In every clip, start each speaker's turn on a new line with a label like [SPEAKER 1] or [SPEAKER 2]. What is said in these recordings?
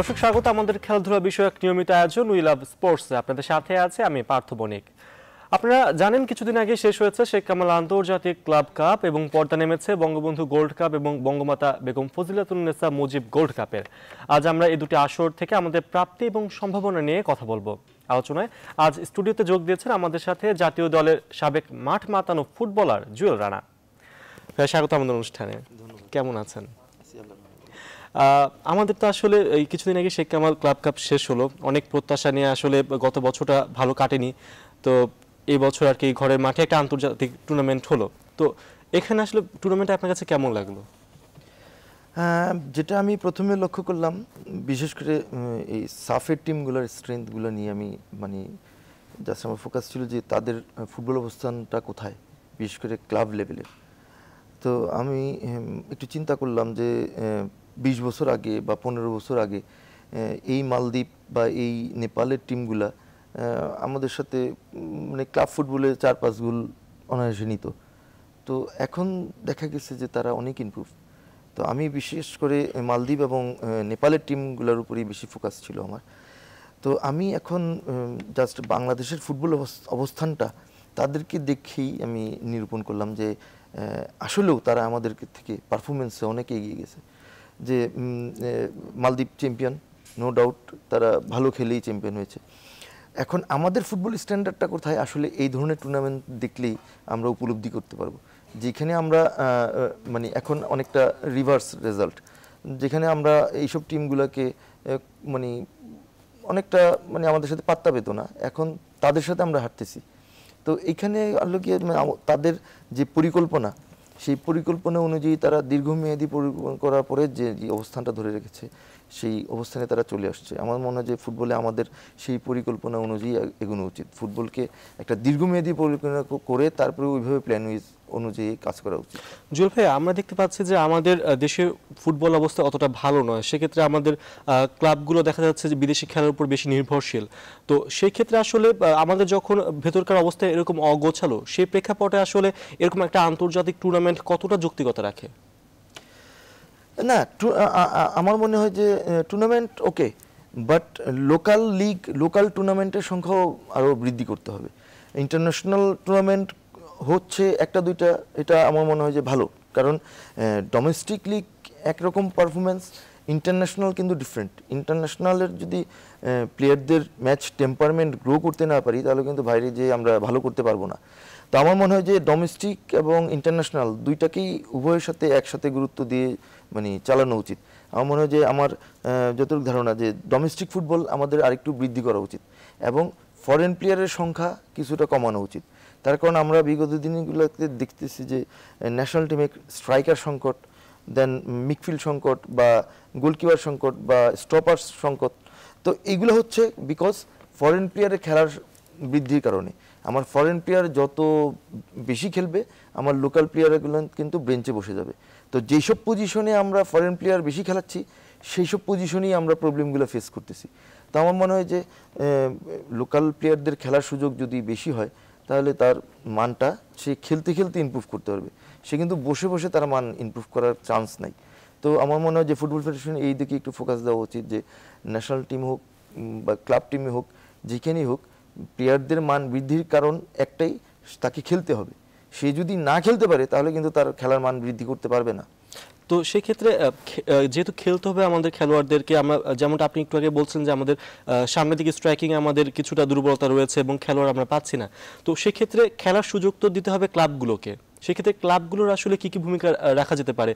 [SPEAKER 1] দর্শক স্বাগত আমাদের খেলাধুলা বিষয়ক নিয়মিত আয়োজন উই লাভ স্পোর্টস আপনাদের সাথে আছে আমি পার্থ বণিক আপনারা জানেন কিছুদিন আগে শেষ হয়েছে শেখ কামাল আন্তর্জাতিক ক্লাব কাপ এবং পর্দা নেমেছে বঙ্গবন্ধু গোল্ড কাপ এবং বঙ্গমাতা বেগম ফজিলাতুন্নেসা মুজিব গোল্ড কাপের আজ আমরা এই দুটি আসর থেকে আমাদের প্রাপ্তি এবং সম্ভাবনা নিয়ে কথা বলবো আলোচনায় আজ স্টুডিওতে যোগ দিয়েছেন আমাদের সাথে জাতীয় দলের সাবেক মাঠ মাতানো ফুটবলার জুয়েল রানা স্বাগত আমাদের অনুষ্ঠানে কেমন আছেন আমাদের তো আসলে এই কিছুদিন আগে শেখ কামাল ক্লাব কাপ শেষ হলো অনেক প্রত্যাশা নিয়ে আসলে গত বছরটা ভালো কাটেনি তো এই বছর আর কি ঘরের মাঠে একটা আন্তর্জাতিক টুর্নামেন্ট হলো তো এখানে আসলে টুর্নামেন্টটা আপনার কাছে কেমন লাগলো
[SPEAKER 2] যেটা আমি প্রথমে লক্ষ্য করলাম বিশেষ করে এই সাফের টিমগুলোর স্ট্রেংথগুলো নিয়ে আমি মানে জাস্ট আমার ফোকাস ছিল যে তাদের ফুটবল অবস্থানটা কোথায় বিশেষ করে ক্লাব লেভেলের তো আমি একটু চিন্তা করলাম যে ২০ বছর আগে বা পনেরো বছর আগে এই মালদ্বীপ বা এই নেপালের টিমগুলা আমাদের সাথে মানে ক্লাব ফুটবলে চার পাঁচ গোল অনায়াসে নিত তো এখন দেখা গেছে যে তারা অনেক ইম্প্রুভ তো আমি বিশেষ করে মালদ্বীপ এবং নেপালের টিমগুলোর উপরই বেশি ফোকাস ছিল আমার তো আমি এখন জাস্ট বাংলাদেশের ফুটবল অবস্থানটা তাদেরকে দেখেই আমি নিরূপণ করলাম যে আসলেও তারা আমাদের থেকে পারফরমেন্সে অনেক এগিয়ে গেছে যে মালদ্বীপ চ্যাম্পিয়ন নো ডাউট তারা ভালো খেলেই চ্যাম্পিয়ন হয়েছে এখন আমাদের ফুটবল স্ট্যান্ডার্ডটা কোথায় আসলে এই ধরনের টুর্নামেন্ট দেখলেই আমরা উপলব্ধি করতে পারবো যেখানে আমরা মানে এখন অনেকটা রিভার্স রেজাল্ট যেখানে আমরা এইসব টিমগুলোকে মানে অনেকটা মানে আমাদের সাথে পাত্তা পেত না এখন তাদের সাথে আমরা হাঁটতেছি তো এইখানে আলোকে মানে তাদের যে পরিকল্পনা সেই পরিকল্পনা অনুযায়ী তারা দীর্ঘমেয়াদী পরিকল্পনা করার পরে যে অবস্থানটা ধরে রেখেছে সেই অবস্থানে তারা চলে আসছে আমার মনে হয় যে ফুটবলে আমাদের সেই পরিকল্পনা অনুযায়ী এগোনো উচিত ফুটবলকে একটা দীর্ঘমেয়াদী পরিকল্পনা করে তারপরে ওইভাবে প্ল্যান অনুযায়ী কাজ করা উচিত জুয়েল ভাই আমরা দেখতে পাচ্ছি যে আমাদের দেশে ফুটবল অবস্থা
[SPEAKER 1] অতটা ভালো নয় সেক্ষেত্রে আমাদের ক্লাবগুলো দেখা যাচ্ছে যে বিদেশি খেলার উপর বেশি নির্ভরশীল তো সেই ক্ষেত্রে আসলে আমাদের যখন ভেতরকার অবস্থা এরকম অগোছালো সেই প্রেক্ষাপটে আসলে এরকম একটা আন্তর্জাতিক টুর্নামেন্ট কতটা যৌক্তিকতা রাখে
[SPEAKER 2] না আমার মনে হয় যে tournament okay but local league local টুর্নামেন্টের সংখ্যাও আরও বৃদ্ধি করতে হবে ইন্টারন্যাশনাল টুর্নামেন্ট হচ্ছে একটা দুইটা এটা আমার মনে হয় যে ভালো কারণ ডোমেস্টিক লিগ একরকম পারফরমেন্স ইন্টারন্যাশনাল কিন্তু ডিফারেন্ট ইন্টারন্যাশনালের যদি প্লেয়ারদের ম্যাচ টেম্পারমেন্ট গ্রো করতে না পারি তাহলে কিন্তু বাইরে যে আমরা ভালো করতে পারবো না তো আমার মনে হয় যে ডোমেস্টিক এবং ইন্টারন্যাশনাল দুইটাকেই উভয়ের সাথে একসাথে গুরুত্ব দিয়ে মানে চালানো উচিত আমার মনে হয় যে আমার যতটুকু ধারণা যে ডোমেস্টিক ফুটবল আমাদের আরেকটু বৃদ্ধি করা উচিত এবং ফরেন প্লেয়ারের সংখ্যা কিছুটা কমানো উচিত তার কারণ আমরা বিগত দিনগুলোতে দেখতেছি যে ন্যাশনাল টিমে স্ট্রাইকার সংকট দেন মিকফিল্ড সংকট বা গোলকিপার সংকট বা স্টপার সংকট তো এইগুলো হচ্ছে বিকজ ফরেন প্লেয়ারের খেলার বৃদ্ধির কারণে আমার ফরেন প্লেয়ার যত বেশি খেলবে আমার লোকাল প্লেয়ারগুলো কিন্তু বেঞ্চে বসে যাবে তো যেসব পজিশনে আমরা ফরেন প্লেয়ার বেশি খেলাচ্ছি সেই সব পজিশনেই আমরা প্রবলেমগুলো ফেস করতেছি তো আমার মনে হয় যে লোকাল প্লেয়ারদের খেলার সুযোগ যদি বেশি হয় তাহলে তার মানটা সে খেলতে খেলতে ইম্প্রুভ করতে পারবে সে কিন্তু বসে বসে তার মান ইম্প্রুভ করার চান্স নাই তো আমার মনে হয় যে ফুটবল ফেডারেশন এই দিকে একটু ফোকাস দেওয়া উচিত যে ন্যাশনাল টিম হোক বা ক্লাব টিমে হোক যেখানেই হোক প্লেয়ারদের মান বৃদ্ধির কারণ একটাই তাকে খেলতে হবে সে যদি না খেলতে পারে তাহলে কিন্তু তার খেলার মান বৃদ্ধি করতে পারবে না তো সেক্ষেত্রে যেহেতু
[SPEAKER 1] খেলতে হবে আমাদের খেলোয়াড়দেরকে আমরা যেমনটা আপনি একটু আগে বলছেন যে আমাদের সামনের দিকে স্ট্রাইকিং আমাদের কিছুটা দুর্বলতা রয়েছে এবং খেলোয়াড় আমরা পাচ্ছি না তো সেক্ষেত্রে খেলার সুযোগ তো দিতে হবে ক্লাবগুলোকে সেক্ষেত্রে ক্লাবগুলোর আসলে কি কি ভূমিকা রাখা যেতে পারে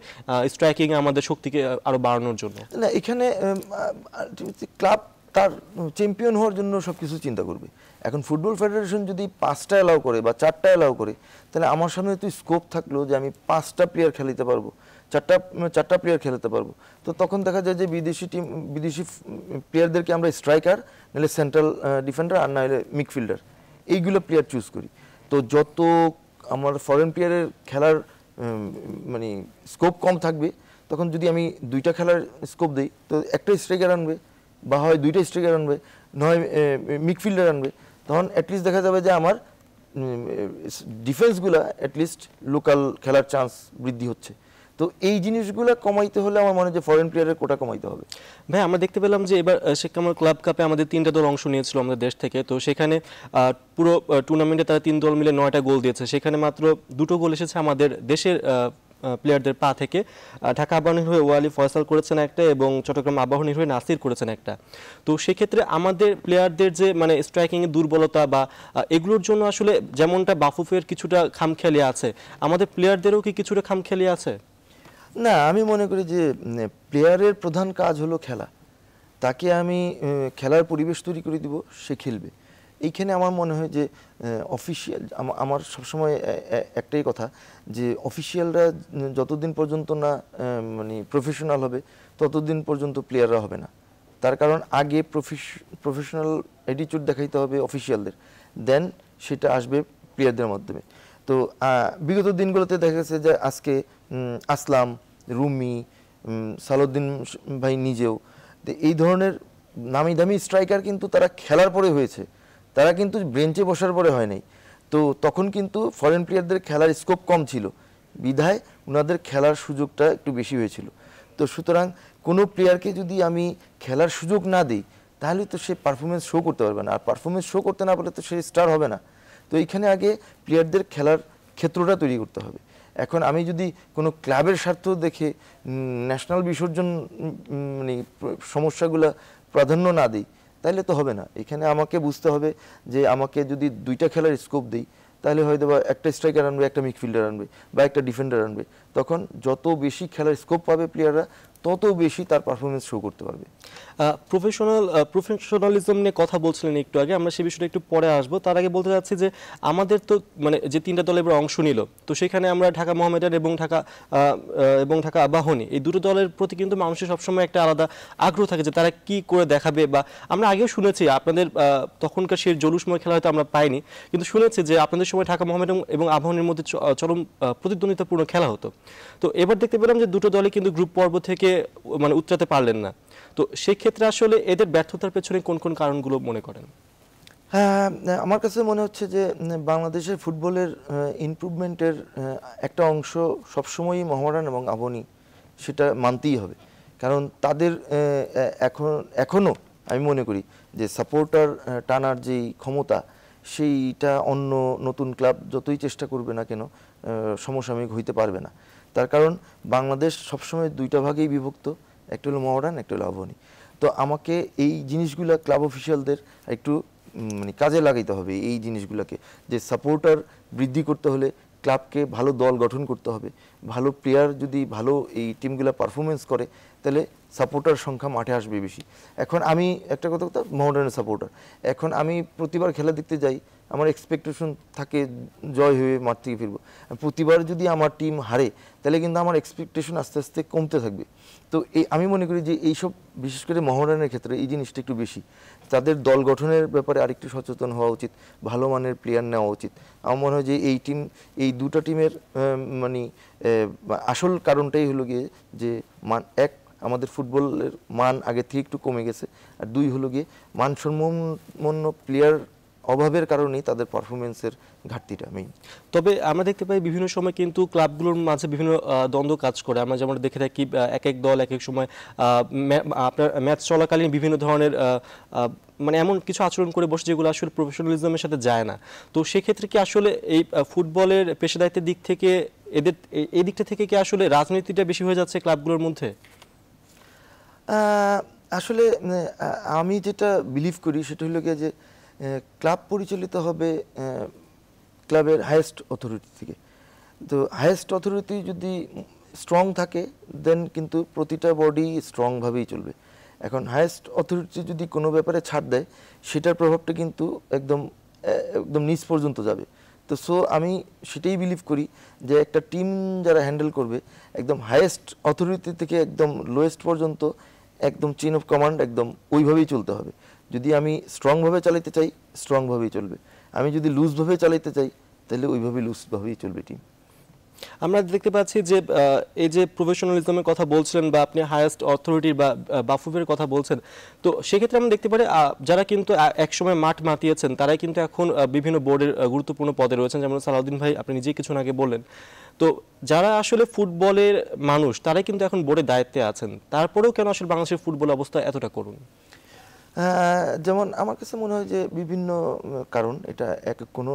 [SPEAKER 1] স্ট্রাইকিং আমাদের শক্তিকে আরো বাড়ানোর
[SPEAKER 2] জন্য না এখানে ক্লাব তার চ্যাম্পিয়ন হওয়ার জন্য সব কিছু চিন্তা করবে এখন ফুটবল ফেডারেশন যদি পাঁচটা অ্যালাউ করে বা চারটা অ্যালাউ করে তাহলে আমার সামনে তুই স্কোপ থাকলো যে আমি পাঁচটা প্লেয়ার খেলিতে পারবো চারটা মানে চারটা প্লেয়ার খেলাতে পারবো তো তখন দেখা যায় যে বিদেশি টিম বিদেশি প্লেয়ারদেরকে আমরা স্ট্রাইকার নাহলে সেন্ট্রাল ডিফেন্ডার আর নাহলে মিডফিল্ডার এইগুলো প্লেয়ার চুজ করি তো যত আমার ফরেন প্লেয়ারের খেলার মানে স্কোপ কম থাকবে তখন যদি আমি দুইটা খেলার স্কোপ দিই তো একটা স্ট্রাইকার আনবে বা হয় দুইটা স্ট্রাইকার আনবে নয় মিডফিল্ডার আনবে তখন অ্যাটলিস্ট দেখা যাবে যে আমার ডিফেন্সগুলো অ্যাটলিস্ট লোকাল খেলার চান্স বৃদ্ধি হচ্ছে তো এই জিনিসগুলো কমাইতে হলে আমার মনে হয় যে ফরেন
[SPEAKER 1] প্লেয়ারের কোটা কমাইতে হবে ভাই আমরা দেখতে পেলাম যে এবার শেখ কামাল ক্লাব কাপে আমাদের তিনটা দল অংশ নিয়েছিল আমাদের দেশ থেকে তো সেখানে পুরো টুর্নামেন্টে তারা তিন দল মিলে নয়টা গোল দিয়েছে সেখানে মাত্র দুটো গোল এসেছে আমাদের দেশের প্লেয়ারদের পা থেকে ঢাকা আবাহনীর হয়ে ওয়ালি ফয়সাল করেছেন একটা এবং চট্টগ্রাম আবাহনীর হয়ে নাসির করেছেন একটা তো সেক্ষেত্রে আমাদের প্লেয়ারদের যে মানে স্ট্রাইকিংয়ের দুর্বলতা বা এগুলোর জন্য আসলে যেমনটা বাফুফের কিছুটা খামখেয়ালি আছে আমাদের প্লেয়ারদেরও কি কিছুটা খামখেয়ালি আছে
[SPEAKER 2] না আমি মনে করি যে প্লেয়ারের মানে, প্রধান কাজ হলো খেলা তাকে আমি খেলার পরিবেশ তৈরি করে দিব সে খেলবে এইখানে আমার মনে হয় যে অফিসিয়াল আমার সবসময় একটাই কথা যে অফিসিয়ালরা যতদিন পর্যন্ত না মানে প্রফেশনাল হবে ততদিন পর্যন্ত প্লেয়াররা হবে না তার কারণ আগে প্রফেশনাল অ্যাটিচিউড দেখাইতে হবে অফিসিয়ালদের দেন সেটা আসবে প্লেয়ারদের মাধ্যমে তো বিগত দিনগুলোতে দেখা গেছে যে আজকে আসলাম রুমি সালুদ্দিন ভাই নিজেও এই ধরনের নামি দামি স্ট্রাইকার কিন্তু তারা খেলার পরে হয়েছে তারা কিন্তু ব্রেঞ্চে বসার পরে হয় নাই তো তখন কিন্তু ফরেন প্লেয়ারদের খেলার স্কোপ কম ছিল বিধায় ওনাদের খেলার সুযোগটা একটু বেশি হয়েছিল তো সুতরাং কোনো প্লেয়ারকে যদি আমি খেলার সুযোগ না দিই তাহলে তো সে পারফরমেন্স শো করতে পারবে না আর পারফরমেন্স শো করতে না পারলে তো সে স্টার হবে না তো এইখানে আগে প্লেয়ারদের খেলার ক্ষেত্রটা তৈরি করতে হবে এখন আমি যদি কোনো ক্লাবের স্বার্থ দেখে ন্যাশনাল বিসর্জন মানে সমস্যাগুলো প্রাধান্য না দিই তাহলে তো হবে না এখানে আমাকে বুঝতে হবে যে আমাকে যদি দুইটা খেলার স্কোপ দিই তাহলে হয়তো বা একটা স্ট্রাইকার আনবে একটা মিডফিল্ডার আনবে বা একটা ডিফেন্ডার আনবে তখন যত বেশি খেলার স্কোপ পাবে প্লেয়াররা তত বেশি তার পারফরমেন্স শো করতে পারবে প্রফেশনাল প্রফেশনালিজম নিয়ে কথা বলছিলেন একটু আগে
[SPEAKER 1] আমরা সে বিষয়টা একটু পরে আসবো তার আগে বলতে চাচ্ছি যে আমাদের তো মানে যে তিনটা দল এবার অংশ নিল তো সেখানে আমরা ঢাকা মোহামেডান এবং ঢাকা এবং ঢাকা আবাহনী এই দুটো দলের প্রতি কিন্তু মানুষের সবসময় একটা আলাদা আগ্রহ থাকে যে তারা কি করে দেখাবে বা আমরা আগেও শুনেছি আপনাদের তখনকার সেই জলুসময় খেলা হয়তো আমরা পাইনি কিন্তু শুনেছি যে আপনাদের সময় ঢাকা মোহামেডান এবং আবাহনীর মধ্যে চরম প্রতিদ্বন্দ্বিতাপূর্ণ খেলা হতো তো এবার দেখতে পেলাম যে দুটো দলে কিন্তু গ্রুপ পর্ব থেকে মানে উতরাতে পারলেন না তো সেই ক্ষেত্রে আসলে এদের ব্যর্থতার পেছনে কোন কোন কারণগুলো মনে করেন
[SPEAKER 2] হ্যাঁ আমার কাছে মনে হচ্ছে যে বাংলাদেশের ফুটবলের ইমপ্রুভমেন্টের একটা অংশ সবসময়ই মহামারান এবং আবনি সেটা মানতেই হবে কারণ তাদের এখন এখনও আমি মনে করি যে সাপোর্টার টানার যেই ক্ষমতা সেইটা অন্য নতুন ক্লাব যতই চেষ্টা করবে না কেন সমসাময়িক হইতে পারবে না তার কারণ বাংলাদেশ সবসময় দুইটা ভাগেই বিভক্ত একটু হলো মহারান একটা হলো আবহানী তো আমাকে এই জিনিসগুলো ক্লাব অফিসিয়ালদের একটু মানে কাজে লাগাইতে হবে এই জিনিসগুলোকে যে সাপোর্টার বৃদ্ধি করতে হলে ক্লাবকে ভালো দল গঠন করতে হবে ভালো প্লেয়ার যদি ভালো এই টিমগুলো পারফরমেন্স করে তাহলে সাপোর্টার সংখ্যা মাঠে আসবে বেশি এখন আমি একটা কথা কথা মডার্ন সাপোর্টার এখন আমি প্রতিবার খেলা দেখতে যাই আমার এক্সপেকটেশন থাকে জয় হয়ে মাঠ থেকে ফিরবো প্রতিবার যদি আমার টিম হারে তাহলে কিন্তু আমার এক্সপেকটেশন আস্তে আস্তে কমতে থাকবে তো এই আমি মনে করি যে এইসব বিশেষ করে মহারানের ক্ষেত্রে এই জিনিসটা একটু বেশি তাদের দল গঠনের ব্যাপারে আরেকটু সচেতন হওয়া উচিত ভালো মানের প্লেয়ার নেওয়া উচিত আমার মনে হয় যে এই টিম এই দুটো টিমের মানে আসল কারণটাই হলো গিয়ে যে মান এক আমাদের ফুটবলের মান আগে থেকে একটু কমে গেছে আর দুই হলো গিয়ে মানসম্পন্ন প্লেয়ার অভাবের কারণেই তাদের পারফরমেন্সের ঘাটতিটা মেইন তবে আমরা দেখতে পাই বিভিন্ন
[SPEAKER 1] সময় কিন্তু ক্লাবগুলোর মাঝে বিভিন্ন দ্বন্দ্ব কাজ করে আমরা যেমন দেখে থাকি এক এক দল এক এক সময় আপনার ম্যাচ চলাকালীন বিভিন্ন ধরনের মানে এমন কিছু আচরণ করে বসে যেগুলো আসলে প্রফেশনালিজমের সাথে যায় না তো সেক্ষেত্রে কি আসলে এই ফুটবলের পেশাদারিত্বের দিক থেকে এদের এই দিকটা থেকে কি আসলে রাজনীতিটা বেশি হয়ে যাচ্ছে ক্লাবগুলোর মধ্যে
[SPEAKER 2] আসলে আমি যেটা বিলিভ করি সেটা হলো গিয়ে যে ক্লাব পরিচালিত হবে ক্লাবের হায়েস্ট অথরিটি থেকে তো হায়েস্ট অথরিটি যদি স্ট্রং থাকে দেন কিন্তু প্রতিটা বডি স্ট্রংভাবেই চলবে এখন হায়েস্ট অথরিটি যদি কোনো ব্যাপারে ছাড় দেয় সেটার প্রভাবটা কিন্তু একদম একদম নিচ পর্যন্ত যাবে তো সো আমি সেটাই বিলিভ করি যে একটা টিম যারা হ্যান্ডেল করবে একদম হায়েস্ট অথরিটি থেকে একদম লোয়েস্ট পর্যন্ত একদম চেন অফ কমান্ড একদম ওইভাবেই চলতে হবে যদি আমি স্ট্রংভাবে চালাইতে চাই স্ট্রংভাবেই চলবে আমি যদি লুজভাবে চালাইতে চাই তাহলে ওইভাবে লুজভাবেই চলবে টিম
[SPEAKER 1] আমরা দেখতে পাচ্ছি যে এই যে প্রফেশনালিজমের কথা বলছিলেন বা আপনি হায়েস্ট অথরিটির বা বাফুফের কথা বলছেন তো সেক্ষেত্রে আমরা দেখতে পারি যারা কিন্তু একসময় মাঠ মাতিয়েছেন তারাই কিন্তু এখন বিভিন্ন বোর্ডের গুরুত্বপূর্ণ পদে রয়েছেন যেমন সালাউদ্দিন ভাই আপনি নিজেই কিছু আগে বললেন তো যারা আসলে ফুটবলের মানুষ তারাই কিন্তু এখন বোর্ডের দায়িত্বে আছেন তারপরেও কেন আসলে বাংলাদেশের ফুটবল অবস্থা এতটা করুন
[SPEAKER 2] যেমন আমার কাছে মনে হয় যে বিভিন্ন কারণ এটা এক কোনো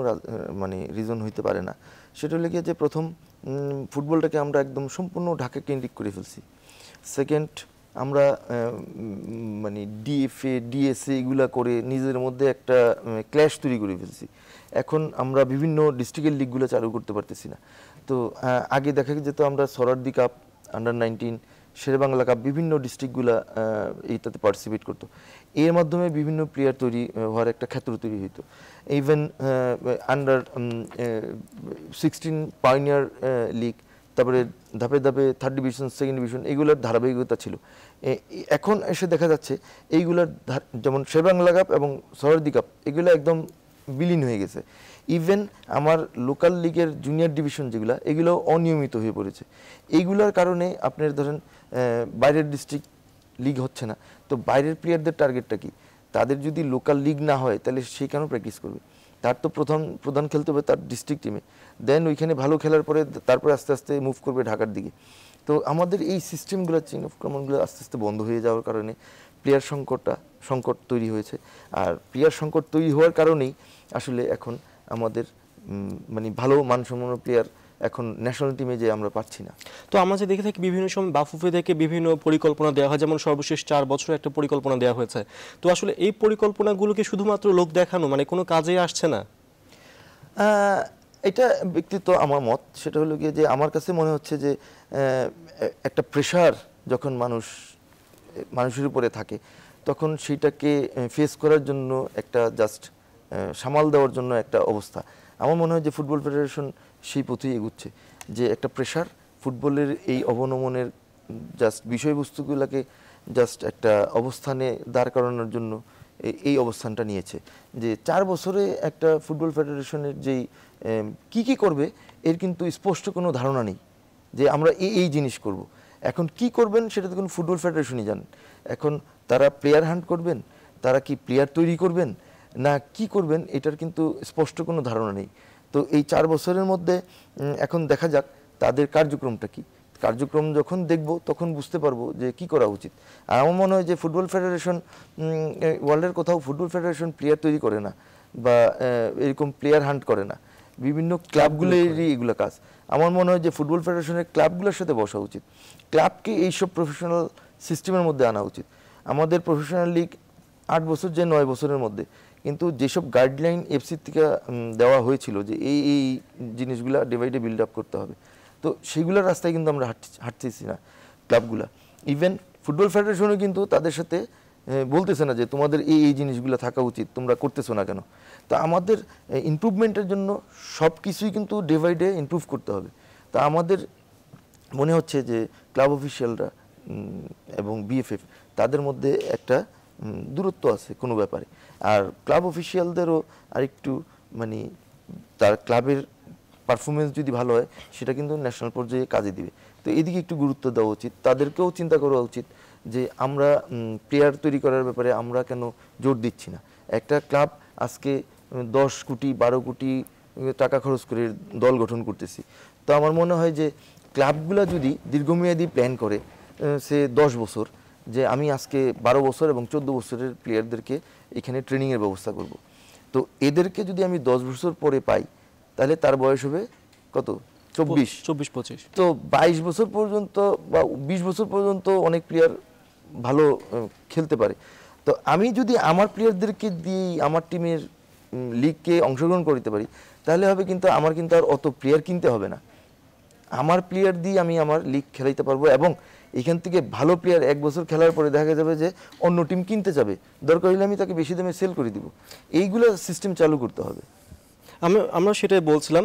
[SPEAKER 2] মানে রিজন হইতে পারে না সেটা হলে যে প্রথম ফুটবলটাকে আমরা একদম সম্পূর্ণ ঢাকা কেন্দ্রিক করে ফেলছি সেকেন্ড আমরা মানে ডিএফএ ডিএসএ এগুলো করে নিজের মধ্যে একটা ক্ল্যাশ তৈরি করে ফেলছি এখন আমরা বিভিন্ন ডিস্ট্রিক্টের লিগগুলো চালু করতে পারতেছি না তো আগে দেখা যেত আমরা Suhrawardy cup under nineteen Sherbangla cup বিভিন্ন ডিস্ট্রিক্টগুলো এইটাতে পার্টিসিপেট করতো এর মাধ্যমে বিভিন্ন প্লেয়ার তৈরি হওয়ার একটা ক্ষেত্র তৈরি হইতো even under sixteen pioneer league তারপরে ধাপে ধাপে থার্ড ডিভিশন সেকেন্ড ডিভিশন এইগুলোর ধারাবাহিকতা ছিল এখন এসে দেখা যাচ্ছে এইগুলোর যেমন শেরবাংলা কাপ এবং সহরদি কাপ এগুলো একদম বিলীন হয়ে গেছে ইভেন আমার লোকাল লিগের জুনিয়র ডিভিশন যেগুলো এগুলো অনিয়মিত হয়ে পড়েছে এইগুলোর কারণে আপনার ধরেন বাইরের ডিস্ট্রিক্ট লিগ হচ্ছে না তো বাইরের প্লেয়ারদের টার্গেটটা কি তাদের যদি লোকাল লিগ না হয় তাহলে সে কেন প্র্যাকটিস করবে তার তো প্রধান প্রধান খেলতে হবে তার ডিস্ট্রিক্ট টিমে দেন ওইখানে ভালো খেলার পরে তারপরে আস্তে আস্তে মুভ করবে ঢাকার দিকে তো আমাদের এই সিস্টেমগুলো চেন অফ কমনগুলো আস্তে আস্তে বন্ধ হয়ে যাওয়ার কারণে প্লেয়ার সংকটটা সংকট তৈরি হয়েছে আর প্লেয়ার সংকট তৈরি হওয়ার কারণেই আসলে এখন আমাদের মানে ভালো মানসম্পন্ন প্লেয়ার এখন ন্যাশনাল টিমে যে আমরা পাচ্ছি না তো আমরা যে দেখে থাকি বিভিন্ন সময় বাফুফে থেকে বিভিন্ন পরিকল্পনা দেওয়া হয়
[SPEAKER 1] যেমন সর্বশেষ চার বছর একটা পরিকল্পনা দেওয়া হয়েছে তো আসলে এই পরিকল্পনাগুলোকে শুধুমাত্র লোক দেখানো মানে কোনো কাজে আসছে না
[SPEAKER 2] এটা ব্যক্তিত্ব আমার মত সেটা হলো গিয়ে যে আমার কাছে মনে হচ্ছে যে একটা প্রেশার যখন মানুষ মানুষের উপরে থাকে তখন সেটাকে ফেস করার জন্য একটা জাস্ট সামাল দেওয়ার জন্য একটা অবস্থা আমার মনে হয় যে ফুটবল ফেডারেশন সেই পথেই এগুচ্ছে যে একটা প্রেশার ফুটবলের এই অবনমনের জাস্ট বিষয়বস্তুগুলোকে জাস্ট একটা অবস্থানে দাঁড় করানোর জন্য এই অবস্থানটা নিয়েছে যে চার বছরে একটা ফুটবল ফেডারেশনের যেই কি কি করবে এর কিন্তু স্পষ্ট কোনো ধারণা নেই যে আমরা এই এই জিনিস করব। এখন কি করবেন সেটা তো কোনো ফুটবল ফেডারেশনই জানেন এখন তারা প্লেয়ার হান্ট করবেন তারা কি প্লেয়ার তৈরি করবেন না কি করবেন এটার কিন্তু স্পষ্ট কোনো ধারণা নেই তো এই চার বছরের মধ্যে এখন দেখা যাক তাদের কার্যক্রমটা কি কার্যক্রম যখন দেখব তখন বুঝতে পারবো যে কি করা উচিত আর আমার মনে হয় যে ফুটবল ফেডারেশন ওয়ার্ল্ডের কোথাও ফুটবল ফেডারেশন প্লেয়ার তৈরি করে না বা এরকম প্লেয়ার হান্ট করে না বিভিন্ন ক্লাবগুলোরই এগুলো কাজ আমার মনে হয় যে ফুটবল ফেডারেশনের ক্লাবগুলোর সাথে বসা উচিত ক্লাবকে এইসব প্রফেশনাল সিস্টেমের মধ্যে আনা উচিত আমাদের প্রফেশনাল লিগ আট বছর যে নয় বছরের মধ্যে কিন্তু যেসব গাইডলাইন এফসির থেকে দেওয়া হয়েছিল যে এই এই জিনিসগুলো ডিভাইডে বিল্ড আপ করতে হবে তো সেইগুলোর রাস্তায় কিন্তু আমরা হাঁটতেছি না ক্লাবগুলো ইভেন ফুটবল ফেডারেশনও কিন্তু তাদের সাথে বলতেছে না যে তোমাদের এই এই জিনিসগুলো থাকা উচিত তোমরা করতেছো না কেন তা আমাদের ইম্প্রুভমেন্টের জন্য সব কিছুই কিন্তু ডে বাই ডে ইম্প্রুভ করতে হবে তা আমাদের মনে হচ্ছে যে ক্লাব অফিসিয়ালরা এবং বিএফএফ তাদের মধ্যে একটা দূরত্ব আছে কোনো ব্যাপারে আর ক্লাব অফিসিয়ালদেরও আর একটু মানে তার ক্লাবের পারফরমেন্স যদি ভালো হয় সেটা কিন্তু ন্যাশনাল পর্যায়ে কাজে দিবে তো এদিকে একটু গুরুত্ব দেওয়া উচিত তাদেরকেও চিন্তা করা উচিত যে আমরা প্লেয়ার তৈরি করার ব্যাপারে আমরা কেন জোর দিচ্ছি না একটা ক্লাব আজকে দশ কোটি বারো কোটি টাকা খরচ করে দল গঠন করতেছি তো আমার মনে হয় যে ক্লাবগুলো যদি দীর্ঘমেয়াদী প্ল্যান করে সে দশ বছর যে আমি আজকে বারো বছর এবং চোদ্দ বছরের প্লেয়ারদেরকে এখানে ট্রেনিংয়ের ব্যবস্থা করব। তো এদেরকে যদি আমি দশ বছর পরে পাই তাহলে তার বয়স হবে কত চব্বিশ চব্বিশ পঁচিশ তো বাইশ বছর পর্যন্ত বা বিশ বছর পর্যন্ত অনেক প্লেয়ার ভালো খেলতে পারে তো আমি যদি আমার প্লেয়ারদেরকে দিয়ে আমার টিমের লিগকে অংশগ্রহণ করতে পারি তাহলে হবে কিন্তু আমার কিন্তু আর অত প্লেয়ার কিনতে হবে না আমার প্লেয়ার দিয়ে আমি আমার লিগ খেলাইতে পারবো এবং এখান থেকে ভালো প্লেয়ার এক বছর খেলার পরে দেখা যাবে যে অন্য টিম কিনতে যাবে দরকার হলে আমি তাকে বেশি দামে সেল করে দিব এইগুলো সিস্টেম চালু করতে হবে আমরা আমরা সেটাই বলছিলাম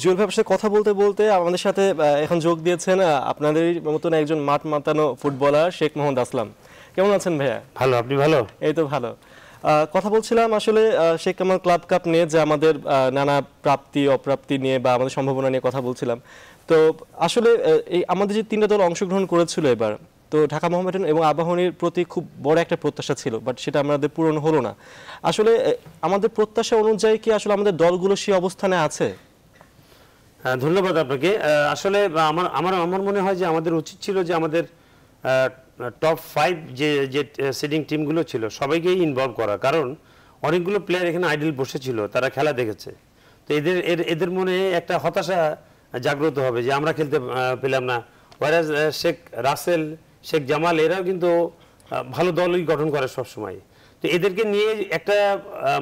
[SPEAKER 2] জুয়েল ভাইয়ের সাথে কথা
[SPEAKER 1] বলতে বলতে আমাদের সাথে এখন যোগ দিয়েছেন আপনাদের মতন একজন মাঠ মাতানো ফুটবলার শেখ মোহাম্মদ আসলাম কেমন আছেন ভাইয়া ভালো আপনি ভালো এই তো ভালো কথা বলছিলাম আসলে শেখ কামাল ক্লাব কাপ নিয়ে যে আমাদের নানা প্রাপ্তি অপ্রাপ্তি নিয়ে বা আমাদের সম্ভাবনা নিয়ে কথা বলছিলাম তো আসলে এই আমাদের যে তিনটা দল অংশগ্রহণ করেছিল এবার তো ঢাকা মোহামেডান এবং আবাহনীর প্রতি খুব বড় একটা প্রত্যাশা ছিল বাট সেটা আমাদের পূরণ হলো না আসলে আমাদের প্রত্যাশা অনুযায়ী কি আসলে আমাদের দলগুলো সেই অবস্থানে আছে হ্যাঁ,
[SPEAKER 3] ধন্যবাদ আপনাকে আসলে আমার আমার আমার মনে হয় যে আমাদের উচিত ছিল যে আমাদের টপ ফাইভ যে যে সিডিং টিমগুলো ছিল সবাইকেই ইনভলভ করা কারণ অনেকগুলো প্লেয়ার এখানে আইডল বসেছিল তারা খেলা দেখেছে তো এদের এদের মনে একটা হতাশা জাগ্রত হবে যে আমরা খেলতে পেলাম না ওয়ারাজ শেখ রাসেল শেখ জামাল এরাও কিন্তু ভালো দলই গঠন করে সবসময় তো এদেরকে নিয়ে একটা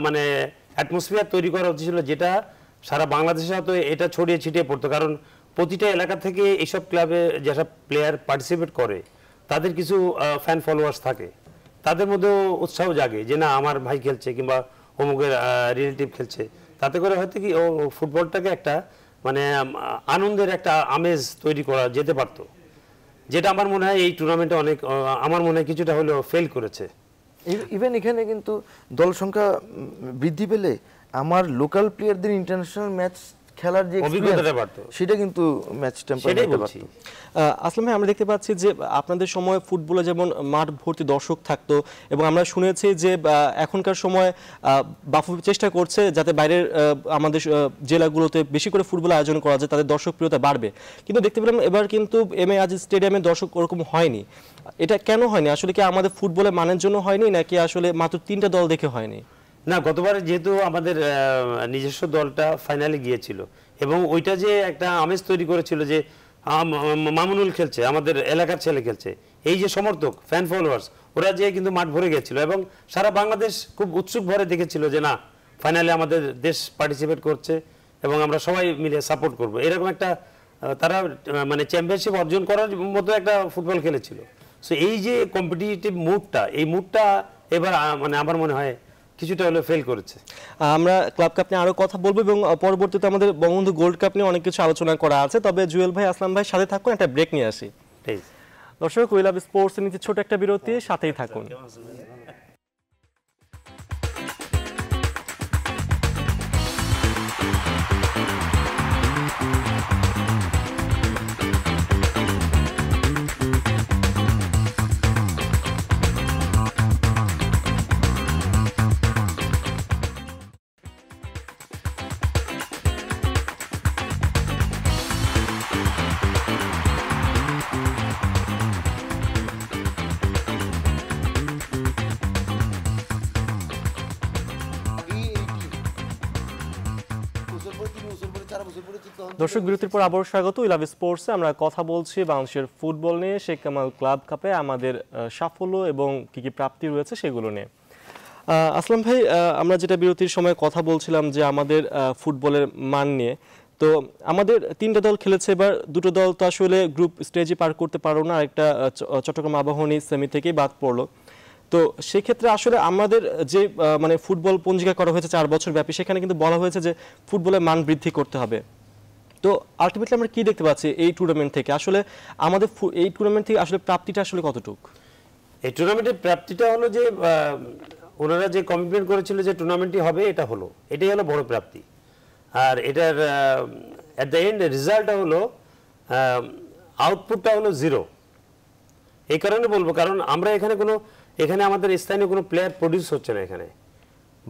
[SPEAKER 3] মানে অ্যাটমসফিয়ার তৈরি করা উচিত ছিল যেটা সারা বাংলাদেশে হয়তো এটা ছড়িয়ে ছিটিয়ে পড়তো কারণ প্রতিটা এলাকা থেকে এইসব ক্লাবে যেসব প্লেয়ার পার্টিসিপেট করে তাদের কিছু ফ্যান ফলোয়ার্স থাকে তাদের মধ্যেও উৎসাহ জাগে যে না আমার ভাই খেলছে কিংবা অমুকের রিলেটিভ খেলছে তাতে করে হয়তো কি ও ফুটবলটাকে একটা মানে আনন্দের একটা আমেজ তৈরি করা যেতে পারতো যেটা আমার মনে হয় এই টুর্নামেন্টে অনেক
[SPEAKER 2] আমার মনে হয় কিছুটা হলেও ফেল করেছে ইভেন এখানে কিন্তু দল সংখ্যা বৃদ্ধি পেলে আমার লোকাল প্লেয়ারদের ইন্টারন্যাশনাল ম্যাচ খেলার যে অভিজ্ঞতাটা পারতো সেটা কিন্তু ম্যাচ টেম্পারেচারটা পারতো আসলে ভাই আমরা দেখতে পাচ্ছি যে আপনাদের সময়
[SPEAKER 1] ফুটবলে যেমন মাঠ ভর্তি দর্শক থাকতো এবং আমরা শুনেছি যে এখনকার সময় বাফু চেষ্টা করছে যাতে বাইরের আমাদের জেলাগুলোতে বেশি করে ফুটবল আয়োজন করা যায় তাদের দর্শক প্রিয়তা বাড়বে কিন্তু দেখতে পেলাম এবার কিন্তু এম এ আজিজ স্টেডিয়ামে দর্শক ওরকম হয়নি এটা কেন হয়নি আসলে কি আমাদের ফুটবলে মানের জন্য হয়নি নাকি আসলে মাত্র তিনটা দল দেখে হয়নি না
[SPEAKER 3] গতবার যেহেতু আমাদের নিজস্ব দলটা ফাইনালে গিয়েছিল এবং ওইটা যে একটা আমেজ তৈরি করেছিল যে মামুনুল খেলছে আমাদের এলাকার ছেলে খেলছে এই যে সমর্থক ফ্যান ফলোয়ার্স ওরা যে কিন্তু মাঠ ভরে গেছিল এবং সারা বাংলাদেশ খুব উৎসুক ভরে দেখেছিল যে না ফাইনালে আমাদের দেশ পার্টিসিপেট করছে এবং আমরা সবাই মিলে সাপোর্ট করব এরকম একটা তারা মানে চ্যাম্পিয়নশিপ অর্জন করার মতো একটা ফুটবল খেলেছিল সো এই যে কম্পিটিটিভ মুডটা এই মুডটা এবার মানে আমার মনে হয় কিছুটা হলে ফেল করেছে
[SPEAKER 1] আমরা ক্লাব কাপ নিয়ে আরও কথা বলবো এবং পরবর্তীতে আমাদের বঙ্গবন্ধু গোল্ড কাপ নিয়ে অনেক কিছু আলোচনা করা আছে তবে জুয়েল ভাই আসলাম ভাই সাথে থাকুন একটা ব্রেক নিয়ে আসি দর্শক উইলাভ স্পোর্টস নিচে ছোট একটা বিরতি সাথেই থাকুন দর্শক বিরতির পর আবারও স্বাগত ইলাভ স্পোর্টসে আমরা কথা বলছি বাংলাদেশের ফুটবল নিয়ে শেখ কামাল ক্লাব কাপে আমাদের সাফল্য এবং কি কি প্রাপ্তি রয়েছে সেগুলো নিয়ে আসলাম ভাই আমরা যেটা বিরতির সময় কথা বলছিলাম যে আমাদের ফুটবলের মান নিয়ে তো আমাদের তিনটা দল খেলেছে এবার দুটো দল তো আসলে গ্রুপ স্টেজে পার করতে পারো না একটা চট্টগ্রাম আবাহনী সেমি থেকেই বাদ পড়লো তো সেক্ষেত্রে আসলে আমাদের যে মানে ফুটবল পঞ্জিকা করা হয়েছে চার বছর ব্যাপী সেখানে কিন্তু বলা হয়েছে যে ফুটবলের মান বৃদ্ধি করতে হবে তো আলটিমেটলি আমরা কি দেখতে পাচ্ছি এই টুর্নামেন্ট থেকে আসলে আমাদের এই টুর্নামেন্ট থেকে আসলে প্রাপ্তিটা আসলে কতটুকু
[SPEAKER 3] এই টুর্নামেন্টের প্রাপ্তিটা হলো যে ওনারা যে কমিটমেন্ট করেছিল যে টুর্নামেন্টটি হবে এটা হলো এটাই হলো বড় প্রাপ্তি আর এটার অ্যাট দ্য এন্ড রেজাল্টটা হলো আউটপুটটা হলো জিরো এই কারণে বলবো কারণ আমরা এখানে কোনো এখানে আমাদের স্থানীয় কোনো প্লেয়ার প্রডিউস হচ্ছে না এখানে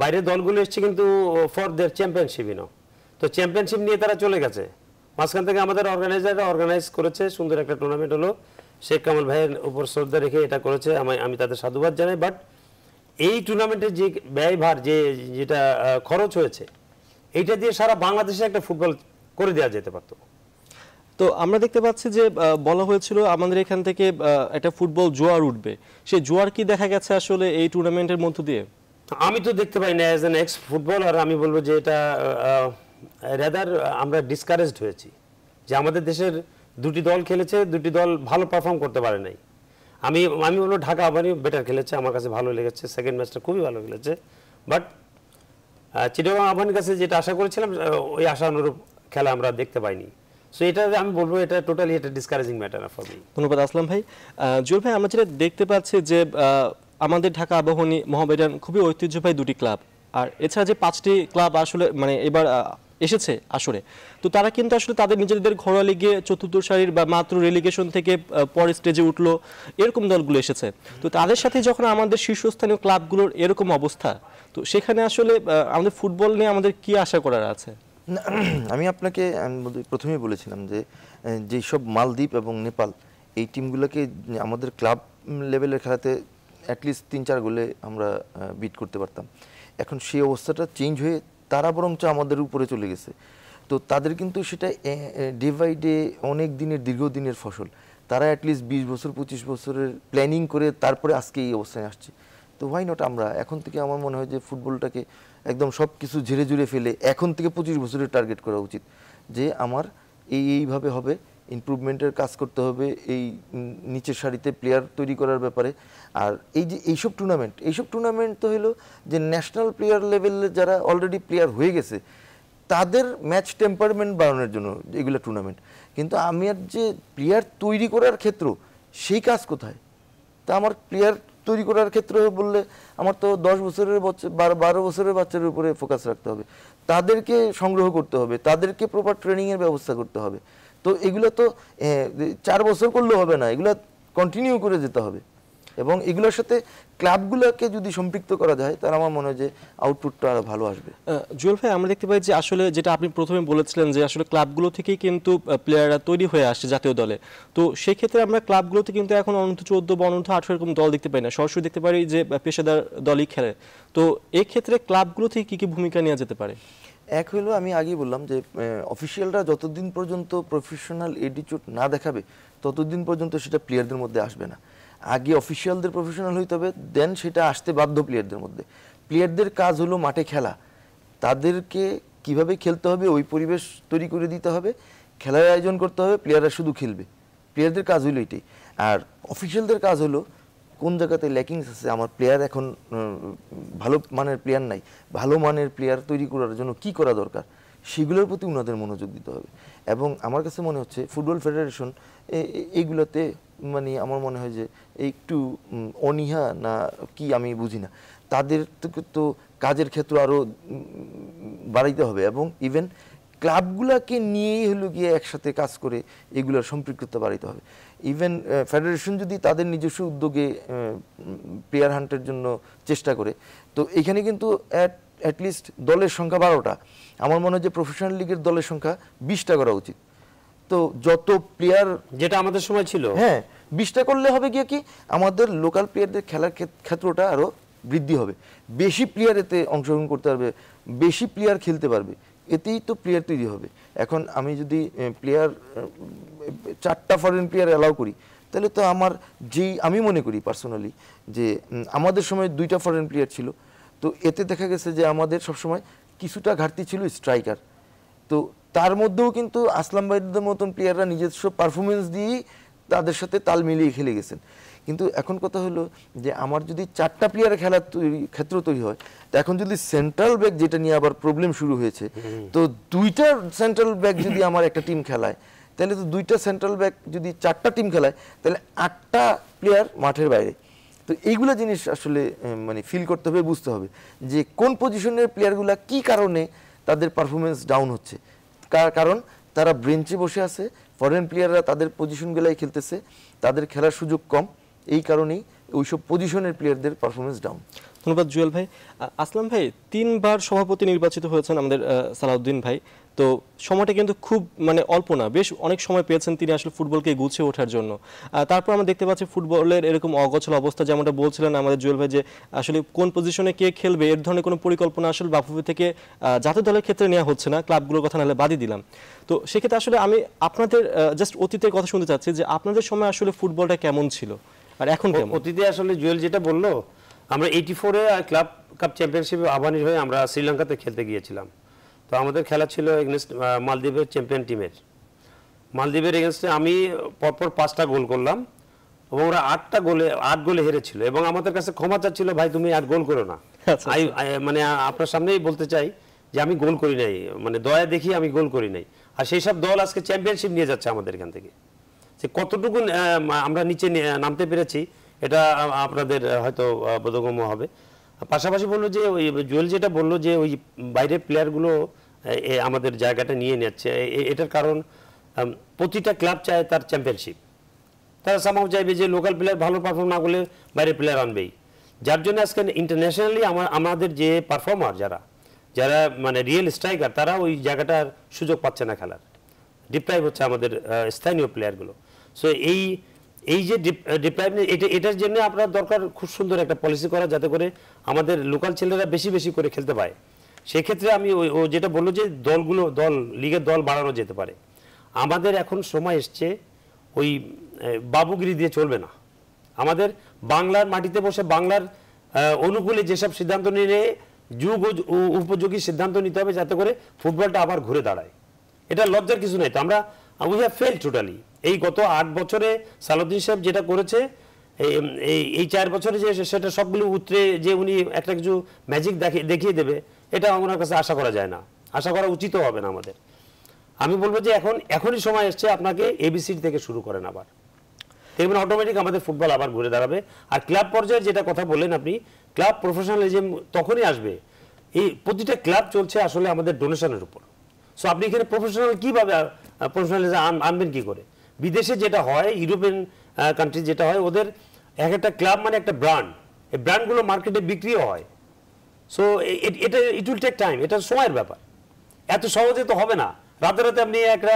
[SPEAKER 3] বাইরের দলগুলো এসছে কিন্তু ফর দেয়ার চ্যাম্পিয়নশিপ ইনো তো চ্যাম্পিয়নশিপ নিয়ে তারা চলে গেছে মাঝখান থেকে আমাদের অর্গানাইজাররা অর্গানাইজ করেছে সুন্দর একটা টুর্নামেন্ট হলো শেখ কামাল ভাইয়ের উপর শ্রদ্ধা রেখে এটা করেছে আমি তাদের সাধুবাদ জানাই বাট এই টুর্নামেন্টের যে ব্যয়ভার যে যেটা খরচ হয়েছে এইটা দিয়ে সারা বাংলাদেশে একটা ফুটবল করে দেওয়া যেতে পারতো
[SPEAKER 1] তো আমরা দেখতে পাচ্ছি যে বলা হয়েছিল আমাদের এখান থেকে একটা ফুটবল জোয়ার
[SPEAKER 3] উঠবে সেই জোয়ার কি দেখা গেছে আসলে এই টুর্নামেন্টের মধ্য দিয়ে আমি তো দেখতে পাই না এজ এন এক্স ফুটবলার আমি বলবো যে এটা রেদার আমরা ডিসকারেজড হয়েছি যে আমাদের দেশের দুটি দল খেলেছে দুটি দল ভালো পারফর্ম করতে পারে নাই আমি আমি বলবো ঢাকা আবারই বেটার খেলেছে আমার কাছে ভালো লেগেছে সেকেন্ড ম্যাচটা খুবই ভালো খেলেছে বাট চিটাগাং আহ্বানের কাছে যেটা আশা করেছিলাম ওই আশা অনুরূপ খেলা আমরা দেখতে পাইনি সো এটা আমি বলবো এটা টোটালি এটা ডিসকারেজিং ম্যাটার ফর মি
[SPEAKER 1] ধন্যবাদ আসলাম ভাই জুয়েল ভাই আমরা যেটা দেখতে পাচ্ছি যে আমাদের ঢাকা আবাহনী মহামেডান খুবই ঐতিহ্যবাহী দুটি ক্লাব আর এছাড়া যে পাঁচটি ক্লাব আসলে মানে এবার এসেছে আসরে তো তারা কিন্তু আসলে তাদের নিজেদের ঘরোয়া লিগে চতুর্থ সারির বা মাত্র রেলিগেশন থেকে পরের স্টেজে উঠলো এরকম দলগুলো এসেছে তো তাদের সাথে যখন আমাদের শীর্ষস্থানীয় ক্লাবগুলোর এরকম অবস্থা তো সেখানে আসলে আমাদের ফুটবল নিয়ে আমাদের কি আশা করার আছে
[SPEAKER 2] আমি আপনাকে প্রথমেই বলেছিলাম যে যেসব মালদ্বীপ এবং নেপাল এই টিমগুলোকে আমাদের ক্লাব লেভেলের খেলাতে অ্যাটলিস্ট তিন চার গোলে আমরা বিট করতে পারতাম এখন সেই অবস্থাটা চেঞ্জ হয়ে তারা বরঞ্চ আমাদের উপরে চলে গেছে তো তাদের কিন্তু সেটা ডে বাই ডে অনেক দিনের দীর্ঘদিনের ফসল তারা অ্যাটলিস্ট বিশ বছর পঁচিশ বছরের প্ল্যানিং করে তারপরে আজকে এই অবস্থায় আসছে তো হোয়াই নট আমরা এখন থেকে আমার মনে হয় যে ফুটবলটাকে একদম সব কিছু ঝেড়ে ঝুড়ে ফেলে এখন থেকে পঁচিশ বছরের টার্গেট করা উচিত যে আমার এই এইভাবে হবে ইমপ্রুভমেন্টের কাজ করতে হবে এই নিচের সারিতে প্লেয়ার তৈরি করার ব্যাপারে আর এই যে এইসব টুর্নামেন্ট এইসব টুর্নামেন্ট তো হলো যে ন্যাশনাল প্লেয়ার লেভেলে যারা অলরেডি প্লেয়ার হয়ে গেছে তাদের ম্যাচ টেম্পারমেন্ট বাড়ানোর জন্য এগুলো টুর্নামেন্ট কিন্তু আমি আর যে প্লেয়ার তৈরি করার ক্ষেত্র সেই কাজ কোথায় তা আমার প্লেয়ার তৈরি করার ক্ষেত্রে বললে আমার তো দশ বছরের বছর বারো বছরের বাচ্চার উপরে ফোকাস রাখতে হবে তাদেরকে সংগ্রহ করতে হবে তাদেরকে প্রপার ট্রেনিংয়ের ব্যবস্থা করতে হবে তো এগুলো তো চার বছর করলে হবে না এগুলো কন্টিনিউ করে যেতে হবে এবং এগুলোর সাথে ক্লাবগুলোকে যদি সম্পৃক্ত করা যায় তাহলে আমার মনে হয় যে আউটপুটটা আরো ভালো আসবে
[SPEAKER 1] জুয়েল ভাই আমরা দেখতে পাই যে আসলে যেটা আপনি প্রথমে বলেছিলেন যে আসলে ক্লাবগুলো থেকেই কিন্তু প্লেয়াররা তৈরি হয়ে আসছে জাতীয় দলে তো সেক্ষেত্রে আমরা ক্লাবগুলোতে কিন্তু এখন অনন্ত চোদ্দ বা অনন্ত আঠারো এরকম দল দেখতে পাই না সরাসরি দেখতে পারি যে পেশাদার দলই খেলে তো এক্ষেত্রে ক্লাবগুলো থেকে
[SPEAKER 2] কী কী ভূমিকা নেওয়া যেতে পারে এক হলো আমি আগেই বললাম যে অফিসিয়ালরা যতদিন পর্যন্ত প্রফেশনাল এডিচিউড না দেখাবে ততদিন পর্যন্ত সেটা প্লেয়ারদের মধ্যে আসবে না আগে অফিসিয়ালদের প্রফেশনাল হইতে হবে দেন সেটা আসতে বাধ্য প্লেয়ারদের মধ্যে প্লেয়ারদের কাজ হলো মাঠে খেলা তাদেরকে কিভাবে খেলতে হবে ওই পরিবেশ তৈরি করে দিতে হবে খেলার আয়োজন করতে হবে প্লেয়াররা শুধু খেলবে প্লেয়ারদের কাজ হলো এটাই আর অফিসিয়ালদের কাজ হলো কোন জায়গাতে ল্যাকিংস আছে আমার প্লেয়ার এখন ভালো মানের প্লেয়ার নাই ভালো মানের প্লেয়ার তৈরি করার জন্য কি করা দরকার সেগুলোর প্রতি ওনাদের মনোযোগ দিতে হবে এবং আমার কাছে মনে হচ্ছে ফুটবল ফেডারেশন এইগুলোতে মানে আমার মনে হয় যে একটু অনীহা না কি আমি বুঝি না তাদের তো কাজের ক্ষেত্র আরও বাড়াইতে হবে এবং ইভেন ক্লাবগুলোকে নিয়েই হলো গিয়ে একসাথে কাজ করে এগুলোর সম্পৃক্ততা বাড়াইতে হবে ইভেন ফেডারেশন যদি তাদের নিজস্ব উদ্যোগে প্লেয়ার হান্টের জন্য চেষ্টা করে তো এখানে কিন্তু অ্যাট অ্যাটলিস্ট দলের সংখ্যা বারোটা আমার মনে হয় যে প্রফেশনাল লিগের দলের সংখ্যা বিশটা করা উচিত তো যত প্লেয়ার যেটা আমাদের সময় ছিল হ্যাঁ বিশটা করলে হবে গিয়ে কি আমাদের লোকাল প্লেয়ারদের খেলার ক্ষেত্রটা আরও বৃদ্ধি হবে বেশি প্লেয়ার এতে অংশগ্রহণ করতে পারবে বেশি প্লেয়ার খেলতে পারবে এতেই তো প্লেয়ার তৈরি হবে এখন আমি যদি প্লেয়ার চারটা ফরেন প্লেয়ার অ্যালাউ করি তাহলে তো আমার যেই আমি মনে করি পার্সোনালি যে আমাদের সময় দুইটা ফরেন প্লেয়ার ছিল তো এতে দেখা গেছে যে আমাদের সবসময় কিছুটা ঘাটতি ছিল স্ট্রাইকার তো তার মধ্যেও কিন্তু আসলাম বাইদের মতন প্লেয়াররা নিজস্ব পারফরমেন্স দিয়েই তাদের সাথে তাল মিলিয়ে খেলে গেছেন কিন্তু এখন কথা হলো যে আমার যদি চারটা প্লেয়ার খেলার ক্ষেত্র তৈরি হয় তো এখন যদি সেন্ট্রাল ব্যাক যেটা নিয়ে আবার প্রবলেম শুরু হয়েছে তো দুইটা সেন্ট্রাল ব্যাক যদি আমার একটা টিম খেলায় তাহলে তো দুইটা সেন্ট্রাল ব্যাক যদি চারটা টিম খেলায় তাহলে আটটা প্লেয়ার মাঠের বাইরে তো এইগুলো জিনিস আসলে মানে ফিল করতে হবে বুঝতে হবে যে কোন পজিশনের প্লেয়ারগুলো কি কারণে তাদের পারফরমেন্স ডাউন হচ্ছে কারণ তারা ব্রেঞ্চে বসে আছে ফরেন প্লেয়াররা তাদের পজিশনগুলাই খেলতেছে তাদের খেলার সুযোগ কম এই কারণেই ওইসব পজিশনের প্লেয়ারদের পারফরমেন্স ডাউন ধন্যবাদ জুয়েল ভাই আসলাম ভাই তিনবার
[SPEAKER 1] সভাপতি নির্বাচিত হয়েছেন আমাদের সালাউদ্দিন ভাই তো সময়টা কিন্তু খুব মানে অল্প না বেশ অনেক সময় পেয়েছেন তিনি আসলে ফুটবলকে গুছে ওঠার জন্য তারপর আমরা দেখতে পাচ্ছি ফুটবলের এরকম অগছল অবস্থা যেমনটা বলছিলেন আমাদের জুয়েল ভাই যে আসলে কোন পজিশনে কে খেলবে এর ধরনের কোনো পরিকল্পনা আসলে বাফুফি থেকে জাতীয় দলের ক্ষেত্রে নেওয়া হচ্ছে না ক্লাবগুলোর কথা নাহলে বাদই দিলাম তো সেক্ষেত্রে আসলে আমি আপনাদের জাস্ট অতীতের কথা শুনতে চাচ্ছি যে আপনাদের সময় আসলে ফুটবলটা কেমন ছিল আর এখন
[SPEAKER 3] অতীতে আসলে জুয়েল যেটা বললো আমরা এইটি ফোরে ক্লাব কাপ চ্যাম্পিয়নশিপে আহ্বানী হয়ে আমরা শ্রীলঙ্কাতে খেলতে গিয়েছিলাম তো আমাদের খেলা ছিল এগেনস্ট মালদ্বীপের চ্যাম্পিয়ন টিমের মালদ্বীপের এগেনস্টে আমি পরপর পাঁচটা গোল করলাম এবং ওরা আটটা গোলে আট গোলে হেরেছিল এবং আমাদের কাছে ক্ষমা চাচ্ছিল ভাই তুমি আট গোল করো না আচ্ছা, আচ্ছা। মানে আপনার সামনেই বলতে চাই যে আমি গোল করি নাই মানে দয়া দেখি আমি গোল করি নাই আর সেই সব দল আজকে চ্যাম্পিয়নশিপ নিয়ে যাচ্ছে আমাদের এখান থেকে যে কতটুকু আমরা নিচে নামতে পেরেছি এটা আপনাদের হয়তো বোধগম্য হবে পাশাপাশি বললো যে ওই জুয়েল যেটা বললো যে ওই বাইরের প্লেয়ারগুলো আমাদের জায়গাটা নিয়ে নিচ্ছে এটার কারণ প্রতিটা ক্লাব চায় তার চ্যাম্পিয়নশিপ তারা সামাও চাইবে যে লোকাল প্লেয়ার ভালো পারফর্ম না করলে বাইরের প্লেয়ার আনবেই যার জন্য আজকে ইন্টারন্যাশনালি আমাদের যে পারফর্মার যারা যারা মানে রিয়েল স্ট্রাইকার তারা ওই জায়গাটার সুযোগ পাচ্ছে না খেলার ডিপ্রাইভ হচ্ছে আমাদের স্থানীয় প্লেয়ারগুলো সো এই এই যে ডিপ্রাইভনেস এটা এটার জন্য আপনার দরকার খুব সুন্দর একটা পলিসি করা যাতে করে আমাদের লোকাল ছেলেরা বেশি বেশি করে খেলতে পায় সেক্ষেত্রে আমি ও যেটা বললো যে দলগুলো দল লিগের দল বাড়ানো যেতে পারে আমাদের এখন সময় এসছে ওই বাবুগিরি দিয়ে চলবে না আমাদের বাংলার মাটিতে বসে বাংলার অনুকূলে যেসব সিদ্ধান্ত নিয়ে যুগ উপযোগী সিদ্ধান্ত নিতে হবে যাতে করে ফুটবলটা আবার ঘুরে দাঁড়ায় এটা লজ্জার কিছু নাই তো আমরা উই হ্যাভ ফেল টোটালি এই গত আট বছরে সালাউদ্দিন সাহেব যেটা করেছে এই এই চার বছরে যে সেটা সবগুলো উতরে যে উনি একটা কিছু ম্যাজিক দেখিয়ে দেখিয়ে দেবে এটা ওনার কাছে আশা করা যায় না আশা করা উচিতও হবে না আমাদের আমি বলবো যে এখন এখনই সময় এসছে আপনাকে এবিসির থেকে শুরু করেন আবার দেখবেন অটোমেটিক আমাদের ফুটবল আবার ঘুরে দাঁড়াবে আর ক্লাব পর্যায়ে যেটা কথা বলেন আপনি ক্লাব প্রফেশনালিজম তখনই আসবে এই প্রতিটা ক্লাব চলছে আসলে আমাদের ডোনেশনের উপর সো আপনি এখানে প্রফেশনাল কীভাবে প্রফেশনালিজম আনবেন কী করে বিদেশে যেটা হয় ইউরোপিয়ান কান্ট্রি যেটা হয় ওদের এক একটা ক্লাব মানে একটা ব্র্যান্ড এই ব্র্যান্ডগুলো মার্কেটে বিক্রিও হয় সো এটা ইট উইল টেক টাইম এটা সময়ের ব্যাপার এত সহজে তো হবে না রাতে রাতে আপনি একটা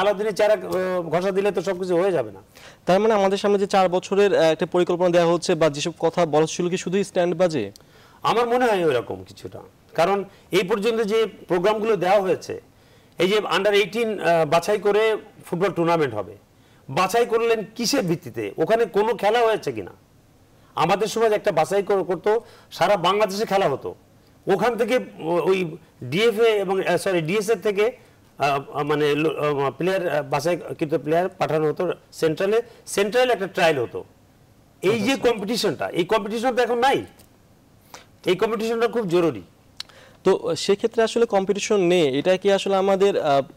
[SPEAKER 3] আলাদিনের চারা ঘষা দিলে তো সবকিছু হয়ে যাবে না তার মানে আমাদের সামনে যে চার বছরের একটা পরিকল্পনা দেওয়া হচ্ছে বা যেসব কথা বলা ছিল কি শুধুই স্ট্যান্ড বাজে আমার মনে হয় ওইরকম কিছুটা কারণ এই পর্যন্ত যে প্রোগ্রামগুলো দেওয়া হয়েছে এই যে আন্ডার এইটিন বাছাই করে ফুটবল টুর্নামেন্ট হবে বাছাই করলেন কিসের ভিত্তিতে ওখানে কোনো খেলা হয়েছে কিনা আমাদের সময় একটা বাছাই করতো সারা বাংলাদেশে খেলা হতো ওখান থেকে ওই ডিএফএ এবং সরি ডিএসএ থেকে মানে প্লেয়ার বাছাই কিন্তু প্লেয়ার পাঠানো হতো সেন্ট্রালে সেন্ট্রাল একটা ট্রায়াল হতো এই যে কম্পিটিশনটা আচ্ছা, আচ্ছা। এই কম্পিটিশনটা তো এখন নাই এই কম্পিটিশনটা খুব জরুরি
[SPEAKER 1] তো সেক্ষেত্রে আসলে কম্পিটিশন নেই এটা কি আসলে আমাদের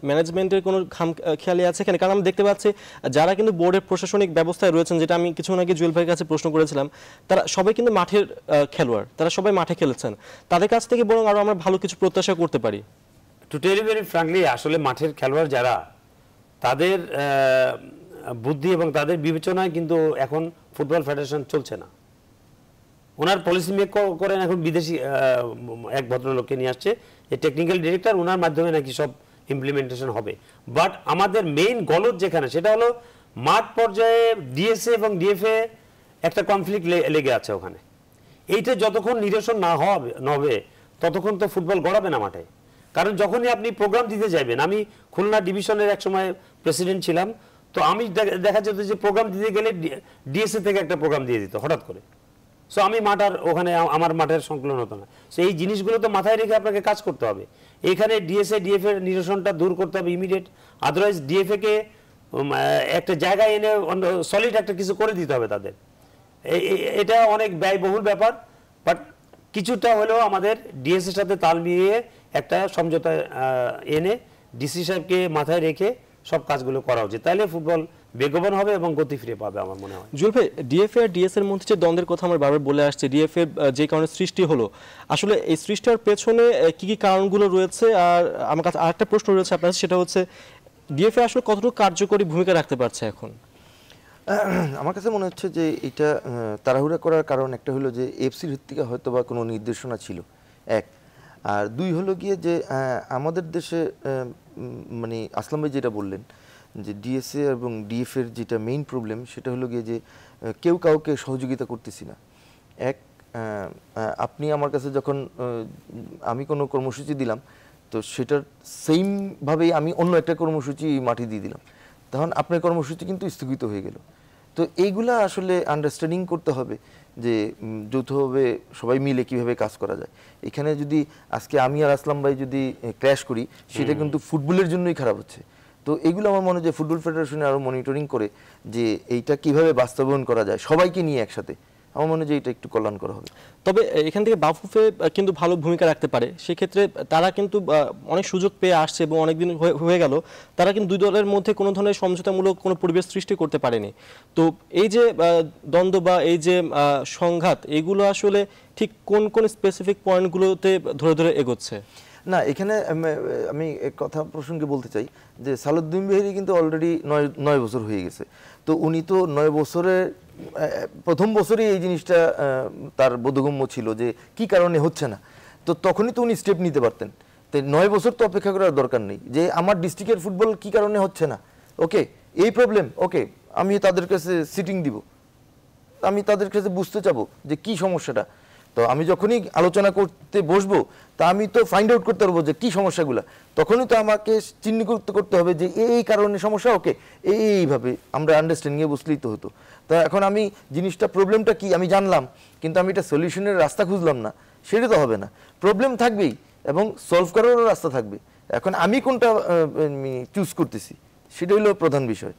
[SPEAKER 1] ম্যানেজমেন্টের কোনো খাম খেয়ালি আছে এখানে কারণ আমরা দেখতে পাচ্ছি যারা কিন্তু বোর্ডের প্রশাসনিক ব্যবস্থায় রয়েছেন যেটা আমি কিছুক্ষণ আগে জুয়েল ভাইয়ের কাছে প্রশ্ন করেছিলাম তারা সবাই কিন্তু মাঠের খেলোয়াড় তারা সবাই মাঠে খেলেছেন তাদের কাছ থেকে বরং আরও আমরা
[SPEAKER 3] ভালো কিছু প্রত্যাশা করতে পারি তো টেলি ভেরি ফ্রাঙ্কলি আসলে মাঠের খেলোয়াড় যারা তাদের বুদ্ধি এবং তাদের বিবেচনায় কিন্তু এখন ফুটবল ফেডারেশন চলছে না ওনার পলিসি মেক করেন এখন বিদেশি এক ভদ্রলোককে নিয়ে আসছে যে টেকনিক্যাল ডিরেক্টর ওনার মাধ্যমে নাকি সব ইমপ্লিমেন্টেশন হবে বাট আমাদের মেইন গলত যেখানে সেটা হলো মাঠ পর্যায়ে ডিএসএ এবং ডিএফএ একটা কনফ্লিক্ট লেগে আছে ওখানে এইটা যতক্ষণ নিরসন না হবে নবে ততক্ষণ তো ফুটবল গড়াবে না মাঠে কারণ যখনই আপনি প্রোগ্রাম দিতে যাবেন আমি খুলনা ডিভিশনের এক সময় প্রেসিডেন্ট ছিলাম তো আমি দেখা যেত যে প্রোগ্রাম দিতে গেলে ডিএসএ থেকে একটা প্রোগ্রাম দিয়ে দিত হঠাৎ করে সো আমি মাঠার ওখানে আমার মাঠের সংকলন হতো না সো এই জিনিসগুলো তো মাথায় রেখে আপনাকে কাজ করতে হবে এখানে ডিএসএ ডিএফ এর নিরসনটা দূর করতে হবে ইমিডিয়েট আদারওয়াইজ ডিএফএ কে একটা জায়গায় এনে সলিড একটা কিছু করে দিতে হবে তাদের এটা অনেক ব্যয়বহুল ব্যাপার বাট কিছুটা হলেও আমাদের ডিএসএর সাথে তাল মিলিয়ে একটা সমঝোতা এনে ডিসি সাহেবকে মাথায় রেখে সব কাজগুলো করা উচিত তাহলে ফুটবল বেগবান হবে এবং গতি ফিরে পাবে আমার মনে হয়
[SPEAKER 1] জুলফে ডিএফএ আর ডিএস এর মধ্যে যে দ্বন্দ্বের কথা আমার বারবার বলে আসছে ডিএফএ যে কারণে সৃষ্টি হলো আসলে এই সৃষ্টির পেছনে কি কি কারণগুলো রয়েছে আর আমার কাছে আরেকটা প্রশ্ন রয়েছে আপনার সেটা হচ্ছে ডিএফএ আসলে কতটুকু কার্যকরী ভূমিকা রাখতে পারছে এখন
[SPEAKER 2] আমার কাছে মনে হচ্ছে যে এটা তাড়াহুড়া করার কারণ একটা হলো যে এফসি ভিত্তিকা হয়তো বা কোনো নির্দেশনা ছিল এক আর দুই হলো গিয়ে যে আমাদের দেশে মানে আসলাম ভাই যেটা বললেন যে ডিএসএ এবং ডিএফ এর যেটা মেইন প্রবলেম সেটা হলো গিয়ে যে কেউ কাউকে সহযোগিতা করতেছি না এক আপনি আমার কাছে যখন আমি কোনো কর্মসূচি দিলাম তো সেটার সেইমভাবেই আমি অন্য একটা কর্মসূচি মাটি দিয়ে দিলাম তখন আপনার কর্মসূচি কিন্তু স্থগিত হয়ে গেল তো এইগুলা আসলে আন্ডারস্ট্যান্ডিং করতে হবে যে যৌথভাবে সবাই মিলে কিভাবে কাজ করা যায় এখানে যদি আজকে আমি আর আসলাম ভাই যদি ক্র্যাশ করি সেটা কিন্তু ফুটবলের জন্যই খারাপ হচ্ছে তো এগুলো আমার মনে হয় যে ফুটবল ফেডারেশনে আরও মনিটরিং করে যে এইটা কিভাবে বাস্তবায়ন করা যায় সবাইকে নিয়ে একসাথে আমার মনে হয় যে এটা একটু কল্যাণ করা হবে তবে এখান থেকে বাফুফে কিন্তু ভালো ভূমিকা রাখতে পারে
[SPEAKER 1] সেক্ষেত্রে তারা কিন্তু অনেক সুযোগ পেয়ে আসছে এবং অনেকদিন হয়ে গেল তারা কিন্তু দুই দলের মধ্যে কোনো ধরনের সমঝোতামূলক কোনো পরিবেশ সৃষ্টি করতে পারেনি তো এই যে দ্বন্দ্ব বা এই যে সংঘাত এগুলো আসলে ঠিক কোন কোন স্পেসিফিক পয়েন্টগুলোতে ধরে ধরে এগোচ্ছে
[SPEAKER 2] না এখানে আমি কথা প্রসঙ্গে বলতে চাই যে সালুদ্দিন বিহারি কিন্তু অলরেডি নয় নয় বছর হয়ে গেছে তো উনি তো নয় বছরে প্রথম বছরই এই জিনিসটা তার বোধগম্য ছিল যে কি কারণে হচ্ছে না তো তখনই তো উনি স্টেপ নিতে পারতেন তো নয় বছর তো অপেক্ষা করার দরকার নেই যে আমার ডিস্ট্রিক্টের ফুটবল কি কারণে হচ্ছে না ওকে এই প্রবলেম ওকে আমি তাদের কাছে সিটিং দিব আমি তাদের কাছে বুঝতে চাবো যে কি সমস্যাটা তো আমি যখনই আলোচনা করতে বসবো তা আমি তো ফাইন্ড আউট করতে পারবো যে কী সমস্যাগুলো তখনই তো আমাকে চিহ্নিত করতে হবে যে এই কারণে সমস্যা ওকে এইভাবে আমরা আন্ডারস্ট্যান্ডিংয়ে বুঝলেই তো হতো তা এখন আমি জিনিসটা প্রবলেমটা কি আমি জানলাম কিন্তু আমি এটা সলিউশনের রাস্তা খুঁজলাম না সেটা তো হবে না প্রবলেম থাকবেই এবং সলভ করারও রাস্তা থাকবে এখন আমি কোনটা চুজ করতেছি সেটা হলো প্রধান বিষয়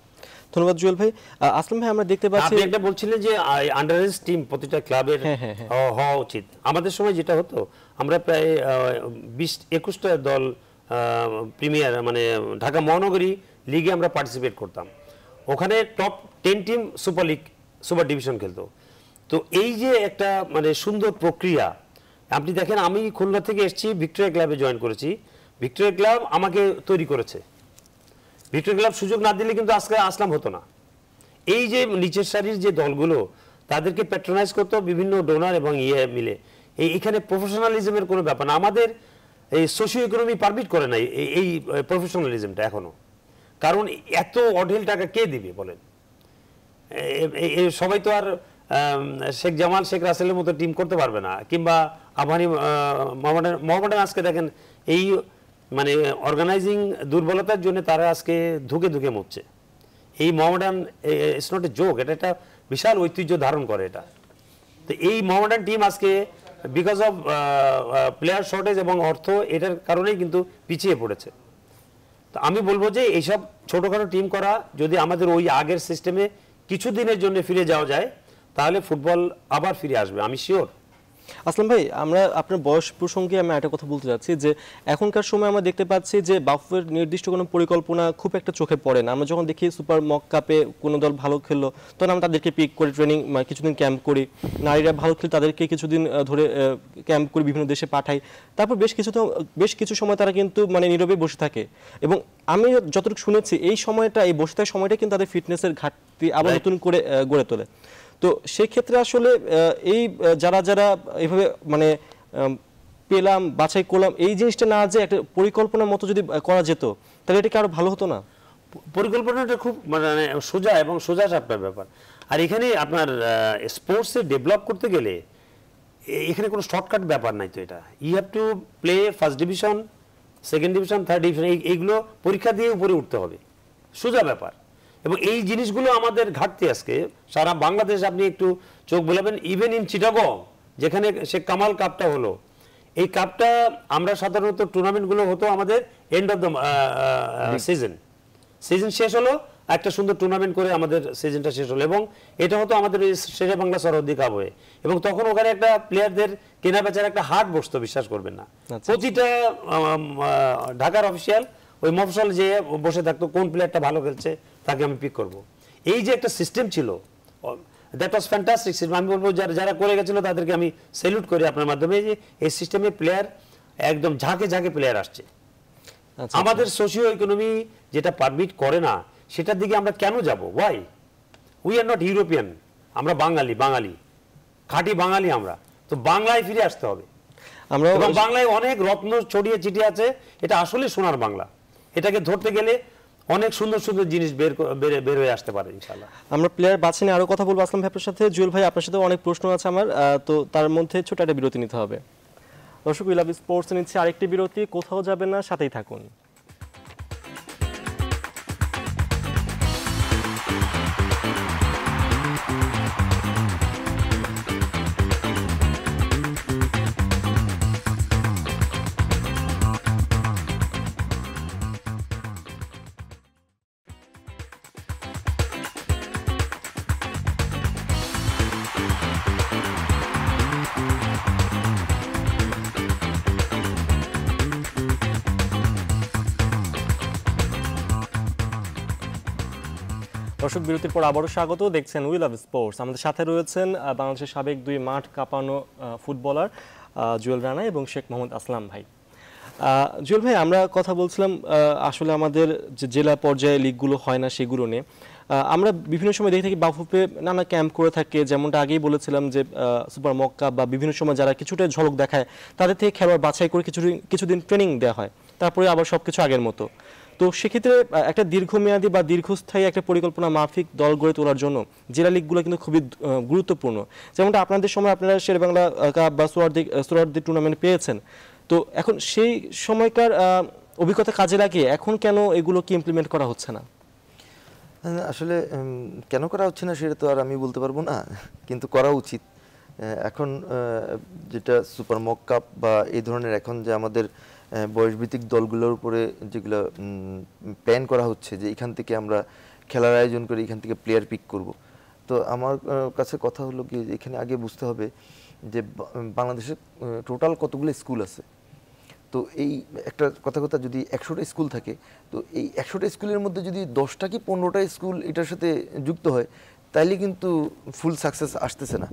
[SPEAKER 2] ধন্যবাদ জুয়েল ভাই আসলাম ভাই আমরা দেখতে পাচ্ছি আপনি একটা বলছিলেন যে আন্ডারেজ
[SPEAKER 3] টিম প্রতিটা ক্লাবের হ্যাঁ, হ্যাঁ, হ্যাঁ। হওয়া উচিত আমাদের সময় যেটা হতো আমরা প্রায় বিশ একুশটা দল প্রিমিয়ার মানে ঢাকা মহানগরী লিগে আমরা পার্টিসিপেট করতাম ওখানে top ten team super league super division খেলতো তো এই যে একটা মানে সুন্দর প্রক্রিয়া আপনি দেখেন আমি খুলনা থেকে এসেছি ভিক্টোরিয়া ক্লাবে জয়েন করেছি ভিক্টোরিয়া ক্লাব আমাকে তৈরি করেছে ভিক্টর ক্লাব সুযোগ না দিলে কিন্তু আজকে আসলাম হতো না এই যে নিচের সারির যে দলগুলো তাদেরকে প্যাট্রোনাইজ করতো বিভিন্ন ডোনার এবং ইয়ে মিলে এই এখানে প্রফেশনালিজমের কোনো ব্যাপার না আমাদের এই সোশিও ইকোনমি পারমিট করে না এই প্রফেশনালিজমটা এখনও কারণ এত অঢেল টাকা কে দিবে বলেন সবাই তো আর শেখ জামাল শেখ রাসেলের মতো টিম করতে পারবে না কিংবা আভানি মহামান মহামান আজকে দেখেন এই মানে অর্গানাইজিং দুর্বলতার জন্য তারা আজকে ধুকে ধুকে মরছে এই Mohammedan it's not a joke এটা একটা বিশাল ঐতিহ্য ধারণ করে এটা তো এই মহামডান টিম আজকে বিকজ অফ প্লেয়ার শর্টেজ এবং অর্থ এটার কারণেই কিন্তু পিছিয়ে পড়েছে তো আমি বলবো যে এইসব ছোটোখাটো টিম করা যদি আমাদের ওই আগের সিস্টেমে কিছু দিনের জন্য ফিরে যাওয়া যায় তাহলে ফুটবল আবার ফিরে আসবে আমি শিওর
[SPEAKER 1] আসলাম ভাই আমরা আপনার বয়স প্রসঙ্গে আমি একটা কথা বলতে চাচ্ছি যে এখনকার সময় আমরা দেখতে পাচ্ছি যে বাফের নির্দিষ্ট কোনো পরিকল্পনা খুব একটা চোখে পড়ে না আমরা যখন দেখি সুপার মক কাপে কোনো দল ভালো খেললো তখন আমরা তাদেরকে পিক করে ট্রেনিং মানে কিছুদিন ক্যাম্প করি নারীরা ভালো খেলে তাদেরকে কিছুদিন ধরে ক্যাম্প করে বিভিন্ন দেশে পাঠাই তারপর বেশ কিছু বেশ কিছু সময় তারা কিন্তু মানে নীরবে বসে থাকে এবং আমি যতটুকু শুনেছি এই সময়টা এই বসে থাকার সময়টা কিন্তু তাদের ফিটনেসের ঘাটতি আবার নতুন করে গড়ে তোলে তো সেই ক্ষেত্রে আসলে এই যারা যারা এভাবে মানে পেলাম বাছাই করলাম
[SPEAKER 3] এই জিনিসটা না যে একটা পরিকল্পনার মতো যদি করা যেত তাহলে এটাকে আরো ভালো হতো না পরিকল্পনাটা খুব মানে, মানে সোজা এবং সোজা সাপটার ব্যাপার আর এখানে আপনার স্পোর্টসে ডেভেলপ করতে গেলে এখানে কোনো শর্টকাট ব্যাপার নাই তো এটা you have to play first division second division third division এইগুলো পরীক্ষা দিয়ে উপরে উঠতে হবে সোজা ব্যাপার এবং এই জিনিসগুলো আমাদের ঘাটতি আজকে সারা বাংলাদেশ আপনি একটু চোখ বোলাবেন ইভেন ইন চিটাগং যেখানে সে কামাল কাপটা হলো এই কাপটা আমরা সাধারণত টুর্নামেন্টগুলো হতো আমাদের end of the season season শেষ হলো একটা সুন্দর টুর্নামেন্ট করে আমাদের সিজনটা শেষ হলো এবং এটা হতো আমাদের শেরে বাংলা সরহদ্দি কাপ হয়ে এবং তখন ওখানে একটা প্লেয়ারদের কেনা বেচার একটা হাট বসতো বিশ্বাস করবেন না আচ্ছা। প্রতিটা ঢাকার অফিসিয়াল ওই মফসল যে বসে থাকতো কোন প্লেয়ারটা ভালো খেলছে তাকে আমি পিক করব। এই যে একটা সিস্টেম ছিল দ্যাট ওয়াজ ফ্যান্টাস্টিক সিস্টেম আমি বলবো যারা যারা করে গেছিলো তাদেরকে আমি স্যালুট করি আপনার মাধ্যমে যে এই সিস্টেমে প্লেয়ার একদম ঝাঁকে ঝাঁকে প্লেয়ার আসছে আচ্ছা, আচ্ছা। আমাদের সোশিও ইকোনমি যেটা পারমিট করে না সেটার দিকে আমরা কেন যাব why we are not European আমরা বাঙালি বাঙালি খাঁটি বাঙালি আমরা তো বাংলায় ফিরে আসতে হবে আমরা বাংলায় অনেক রত্ন ছড়িয়ে ছিটিয়ে আছে এটা আসলে সোনার বাংলা এটাকে ধরতে গেলে অনেক সুন্দর সুন্দর জিনিস বের বের হয়ে আসতে পারে ইনশাআল্লাহ
[SPEAKER 1] আমরা প্লেয়ার বাছি আরো কথা বলবো আসলাম ভাইয়ের সাথে জুয়েল ভাই আপনার সাথে অনেক প্রশ্ন আছে আমার তো তার মধ্যে ছোট একটা বিরতি নিতে হবে দর্শক লাভ স্পোর্টস নিচ্ছে আরেকটি বিরতি কোথাও যাবেন না সাথেই থাকুন দর্শক বিরতির পর আবারও স্বাগত দেখছেন উইল অফ স্পোর্টস আমাদের সাথে রয়েছেন বাংলাদেশের সাবেক দুই মাঠ কাঁপানো ফুটবলার জুয়েল রানা এবং শেখ মোহাম্মদ আসলাম ভাই জুয়েল ভাই আমরা কথা বলছিলাম আসলে আমাদের যে জেলা পর্যায়ে লিগগুলো হয় না সেগুলো নিয়ে আমরা বিভিন্ন সময় দেখে থাকি বাফুপে নানা ক্যাম্প করে থাকে যেমনটা আগেই বলেছিলাম যে সুপার মক্কা বা বিভিন্ন সময় যারা কিছুটা ঝলক দেখায় তাদের থেকে খেলোয়াড় বাছাই করে কিছু কিছুদিন ট্রেনিং দেওয়া হয় তারপরে আবার সব কিছু আগের মতো তো সেক্ষেত্রে একটা দীর্ঘমেয়াদী বা দীর্ঘস্থায়ী একটা পরিকল্পনা মাফিক দল গড়ে তোলার জন্য জেলা লিগগুলো কিন্তু খুবই গুরুত্বপূর্ণ যেমনটা আপনাদের সময় আপনারা শের বাংলা কাপ বা সোয়ার্দি সোয়ার্দি টুর্নামেন্ট পেয়েছেন তো এখন সেই সময়কার অভিজ্ঞতা কাজে লাগিয়ে এখন কেন এগুলো কি ইমপ্লিমেন্ট করা হচ্ছে না
[SPEAKER 2] আসলে কেন করা হচ্ছে না সেটা তো আর আমি বলতে পারবো না কিন্তু করা উচিত এখন যেটা সুপার মক কাপ বা এই ধরনের এখন যে আমাদের বয়সভিত্তিক দলগুলোর উপরে যেগুলো প্ল্যান করা হচ্ছে যে এখান থেকে আমরা খেলার আয়োজন করে এখান থেকে প্লেয়ার পিক করব তো আমার কাছে কথা হলো কি এখানে আগে বুঝতে হবে যে বাংলাদেশে টোটাল কতগুলো স্কুল আছে তো এই একটা কথা কথা যদি একশোটা স্কুল থাকে তো এই একশোটা স্কুলের মধ্যে যদি দশটা কি পনেরোটা স্কুল এটার সাথে যুক্ত হয় তাইলে কিন্তু ফুল সাকসেস আসতেছে না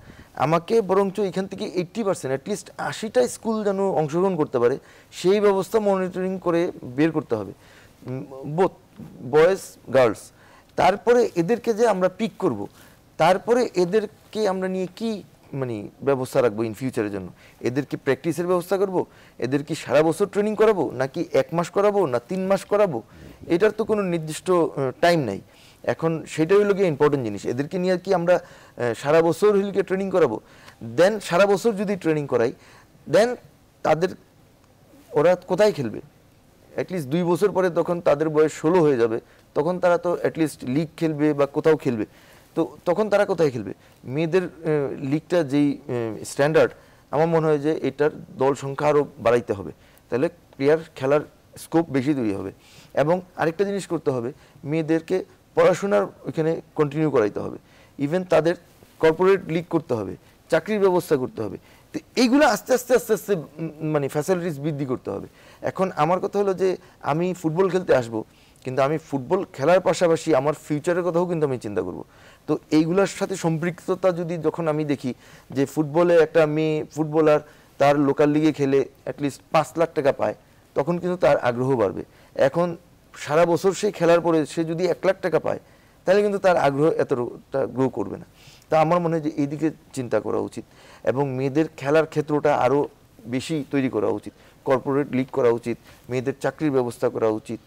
[SPEAKER 2] আমাকে বরঞ্চ এখান থেকে এইটটি পার্সেন্ট অ্যাটলিস্ট আশিটা স্কুল যেন অংশগ্রহণ করতে পারে সেই ব্যবস্থা মনিটরিং করে বের করতে হবে বোথ বয়েজ গার্লস তারপরে এদেরকে যে আমরা পিক করব তারপরে এদেরকে আমরা নিয়ে কি মানে ব্যবস্থা রাখবো ইন ফিউচারের জন্য এদেরকে প্র্যাকটিসের ব্যবস্থা করব এদেরকে সারা বছর ট্রেনিং করাবো নাকি এক মাস করাবো না তিন মাস করাবো এটার তো কোনো নির্দিষ্ট টাইম নাই এখন সেটাই হলো গিয়ে ইম্পর্টেন্ট জিনিস এদেরকে নিয়ে কি আমরা সারা বছর হিলকে ট্রেনিং করাবো দেন সারা বছর যদি ট্রেনিং করাই দেন তাদের ওরা কোথায় খেলবে অ্যাটলিস্ট দুই বছর পরে তখন তাদের বয়স ষোলো হয়ে যাবে তখন তারা তো অ্যাটলিস্ট লিগ খেলবে বা কোথাও খেলবে তো তখন তারা কোথায় খেলবে মেয়েদের লিগটা যেই স্ট্যান্ডার্ড আমার মনে হয় যে এটার দল সংখ্যা আরও বাড়াইতে হবে তাহলে প্লেয়ার খেলার স্কোপ বেশি তৈরি হবে এবং আরেকটা জিনিস করতে হবে মেয়েদেরকে পড়াশোনার ওইখানে কন্টিনিউ করাইতে হবে ইভেন তাদের কর্পোরেট লিগ করতে হবে চাকরির ব্যবস্থা করতে হবে তো এইগুলো আস্তে আস্তে আস্তে আস্তে মানে ফ্যাসিলিটিস বৃদ্ধি করতে হবে এখন আমার কথা হলো যে আমি ফুটবল খেলতে আসব কিন্তু আমি ফুটবল খেলার পাশাপাশি আমার ফিউচারের কথাও কিন্তু আমি চিন্তা করব তো এইগুলোর সাথে সম্পৃক্ততা যদি যখন আমি দেখি যে ফুটবলে একটা মেয়ে ফুটবলার তার লোকাল লিগে খেলে অ্যাটলিস্ট পাঁচ লাখ টাকা পায় তখন কিন্তু তার আগ্রহ বাড়বে এখন সারা বছর সে খেলার পরে সে যদি এক লাখ টাকা পায় তাহলে কিন্তু তার আগ্রহ এতটা গ্রো করবে না তা আমার মনে হয় যে এইদিকে চিন্তা করা উচিত এবং মেয়েদের খেলার ক্ষেত্রটা আরও বেশি তৈরি করা উচিত কর্পোরেট লিগ করা উচিত মেয়েদের চাকরির ব্যবস্থা করা উচিত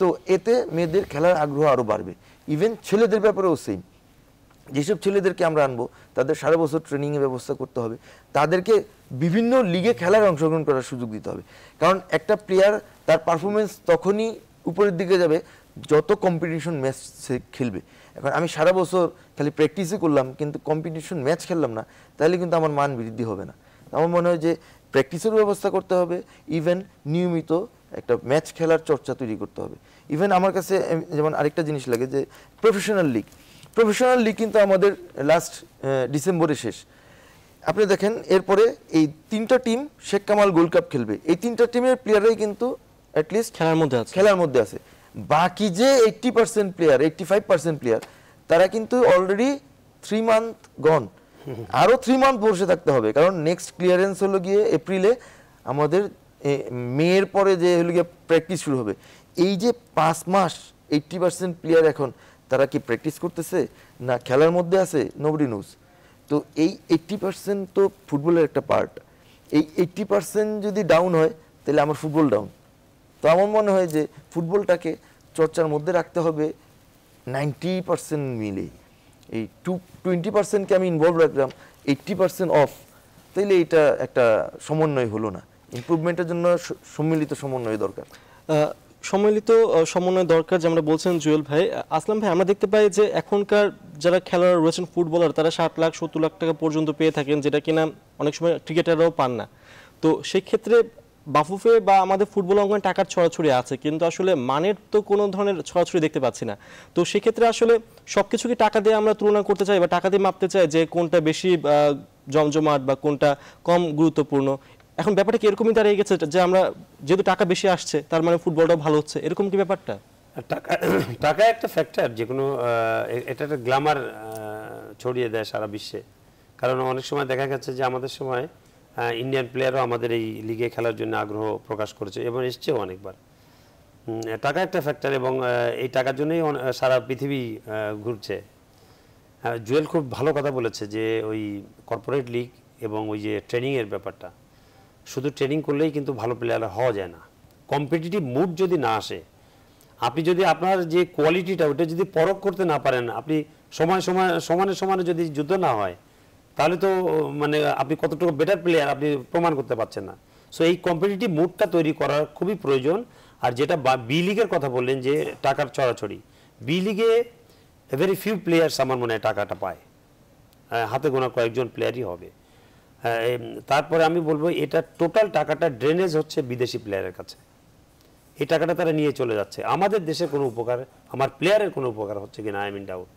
[SPEAKER 2] তো এতে মেয়েদের খেলার আগ্রহ আরও বাড়বে ইভেন ছেলেদের ব্যাপারেও সেম যেসব ছেলেদেরকে আমরা আনবো তাদের সারা বছর ট্রেনিংয়ের ব্যবস্থা করতে হবে তাদেরকে বিভিন্ন লিগে খেলার অংশগ্রহণ করার সুযোগ দিতে হবে কারণ একটা প্লেয়ার তার পারফরমেন্স তখনই উপরের দিকে যাবে যত কম্পিটিশন ম্যাচ সে খেলবে এখন আমি সারা বছর খালি প্র্যাকটিসই করলাম কিন্তু কম্পিটিশন ম্যাচ খেললাম না তাহলে কিন্তু আমার মান বৃদ্ধি হবে না আমার মনে হয় যে প্র্যাকটিসের ব্যবস্থা করতে হবে ইভেন নিয়মিত একটা ম্যাচ খেলার চর্চা তৈরি করতে হবে ইভেন আমার কাছে যেমন আরেকটা জিনিস লাগে যে প্রফেশনাল লিগ প্রফেশনাল লিগ কিন্তু আমাদের লাস্ট ডিসেম্বরে শেষ আপনি দেখেন এরপরে এই তিনটা team Sheikh Kamal gold cup খেলবে এই তিনটা টিমের প্লেয়ারাই কিন্তু অ্যাট লিস্ট খেলার মধ্যে আছে খেলার মধ্যে আছে বাকি যে পার্সেন্ট প্লেয়ার পার্সেন্ট প্লেয়ার তারা কিন্তু অলরেডি থ্রি মান্থ গন আরো থ্রি মান্থ বসে থাকতে হবে কারণ নেক্সট ক্লিয়ারেন্স হলো গিয়ে এপ্রিলে আমাদের মেয়ের পরে যে হলো গিয়ে প্র্যাকটিস শুরু হবে এই যে পাঁচ মাস পার্সেন্ট প্লেয়ার এখন তারা কি প্র্যাকটিস করতেছে না খেলার মধ্যে আছে নোবডি নিউজ তো এই এইট্টি পার্সেন্ট তো ফুটবলের একটা পার্ট এই এইট্টি পার্সেন্ট যদি ডাউন হয় তাহলে আমার ফুটবল ডাউন তো আমার মনে হয় যে ফুটবলটাকে চর্চার মধ্যে রাখতে হবে নাইনটি পার্সেন্ট মিলে এই টু টোয়েন্টি পার্সেন্টকে আমি ইনভলভ রাখলাম এইট্টি পার্সেন্ট অফ তাইলে এটা একটা সমন্বয় হলো না ইম্প্রুভমেন্টের জন্য সম্মিলিত সমন্বয় দরকার সম্মিলিত সমন্বয় দরকার যে আমরা বলছেন জুয়েল ভাই
[SPEAKER 1] আসলাম ভাই আমরা দেখতে পাই যে এখনকার যারা খেলোয়াড় রয়েছেন ফুটবলার তারা ষাট লাখ সত্তর লাখ টাকা পর্যন্ত পেয়ে থাকেন যেটা কিনা অনেক সময় ক্রিকেটাররাও পান না তো সেক্ষেত্রে বাফুফে বা আমাদের ফুটবল অঙ্গনে টাকার ছড়াছড়ি আছে কিন্তু আসলে মানের তো কোনো ধরনের ছড়াছড়ি দেখতে পাচ্ছি না তো সেক্ষেত্রে আসলে সব কিছুকে টাকা দিয়ে আমরা তুলনা করতে চাই বা টাকা দিয়ে মাপতে চাই যে কোনটা বেশি জমজমাট বা কোনটা কম গুরুত্বপূর্ণ এখন ব্যাপারটা কি এরকমই দাঁড়িয়ে গেছে যে আমরা যেহেতু টাকা বেশি আসছে তার মানে ফুটবলটাও ভালো হচ্ছে এরকম কি ব্যাপারটা টাকা
[SPEAKER 3] টাকা একটা ফ্যাক্টর যে কোনো এটা একটা গ্ল্যামার ছড়িয়ে দেয় সারা বিশ্বে কারণ অনেক সময় দেখা গেছে যে আমাদের সময় ইন্ডিয়ান প্লেয়ারও আমাদের এই লিগে খেলার জন্য আগ্রহ প্রকাশ করেছে এবং এসছেও অনেকবার টাকা একটা ফ্যাক্টর এবং এই টাকার জন্যই সারা পৃথিবী ঘুরছে জুয়েল খুব ভালো কথা বলেছে যে ওই কর্পোরেট লিগ এবং ওই যে ট্রেনিংয়ের ব্যাপারটা শুধু ট্রেনিং করলেই কিন্তু ভালো প্লেয়ার হওয়া যায় না কম্পিটিটিভ মুড যদি না আসে আপনি যদি আপনার যে কোয়ালিটিটা ওটা যদি পরখ করতে না পারেন আপনি সময় সময় সমানে সমানে যদি যুদ্ধ না হয় তাহলে তো মানে আপনি কতটুকু বেটার প্লেয়ার আপনি প্রমাণ করতে পারছেন না সো এই কম্পিটিটিভ মুডটা তৈরি করার খুবই প্রয়োজন আর যেটা বি লিগের কথা বললেন যে টাকার ছড়াছড়ি বি লিগে ভেরি ফিউ প্লেয়ার্স আমার মনে হয় টাকাটা পায় হ্যাঁ, হাতে গোনা কয়েকজন প্লেয়ারই হবে হ্যাঁ, তারপরে আমি বলবো এটা টোটাল টাকাটা ড্রেনেজ হচ্ছে বিদেশি প্লেয়ারের কাছে এই টাকাটা তারা নিয়ে চলে যাচ্ছে আমাদের দেশে কোনো উপকার আমার প্লেয়ারের কোনো উপকার হচ্ছে কিনা আই মিন ডাউট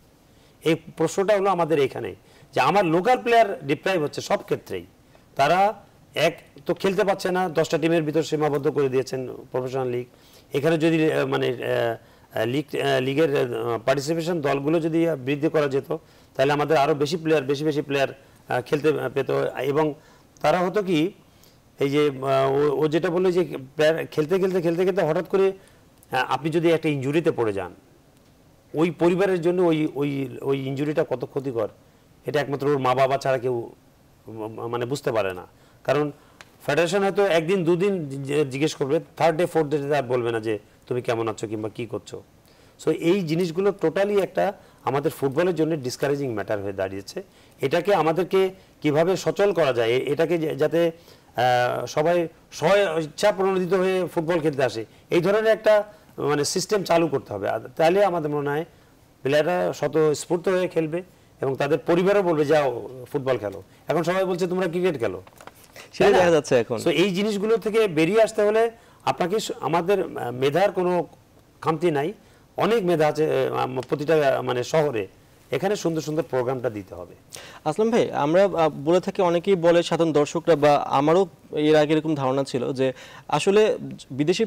[SPEAKER 3] এই প্রশ্নটা হলো আমাদের এখানে যে আমার লোকাল প্লেয়ার ডিপ্রাইভ হচ্ছে সব ক্ষেত্রেই তারা এক তো খেলতে পারছে না দশটা টিমের ভিতর সীমাবদ্ধ করে দিয়েছেন প্রফেশনাল লিগ এখানে যদি মানে লিগ লিগের পার্টিসিপেশন দলগুলো যদি বৃদ্ধি করা যেত তাহলে আমাদের আরও বেশি প্লেয়ার বেশি বেশি প্লেয়ার খেলতে পেত এবং তারা হতো কি এই যে ও যেটা বললো যে প্লেয়ার খেলতে খেলতে খেলতে খেলতে হঠাৎ করে আপনি যদি একটা ইঞ্জুরিতে পড়ে যান ওই পরিবারের জন্য ওই ওই ওই ইঞ্জুরিটা কত ক্ষতিকর এটা একমাত্র ওর মা বাবা ছাড়া কেউ মানে বুঝতে পারে না কারণ ফেডারেশন হয়তো একদিন দুদিন জিজ্ঞেস করবে থার্ড ডে ফোর্থ ডে আর বলবে না যে তুমি কেমন আছো কিংবা কী করছো সো এই জিনিসগুলো টোটালি একটা আমাদের ফুটবলের জন্য ডিসকারেজিং ম্যাটার হয়ে দাঁড়িয়েছে এটাকে আমাদেরকে কিভাবে সচল করা যায় এটাকে যাতে সবাই স্ব ইচ্ছা প্রণোদিত হয়ে ফুটবল খেলতে আসে এই ধরনের একটা মানে সিস্টেম চালু করতে হবে তাহলে আমাদের মনে হয় প্লেয়াররা শত স্ফূর্ত হয়ে খেলবে এবং তাদের পরিবারও বলবে যাও ফুটবল খেলো এখন সবাই বলছে তোমরা ক্রিকেট খেলো সেটা দেখা যাচ্ছে এখন তো এই জিনিসগুলো থেকে বেরিয়ে আসতে হলে আপনাকে আমাদের মেধার কোনো খামতি নাই অনেক মেধা আছে প্রতিটা মানে শহরে এখানে সুন্দর সুন্দর প্রোগ্রামটা দিতে হবে আসলাম ভাই আমরা
[SPEAKER 1] বলে থাকি অনেকেই বলে সাধারণ দর্শকরা বা আমারও এর আগে এরকম ধারণা ছিল যে আসলে বিদেশি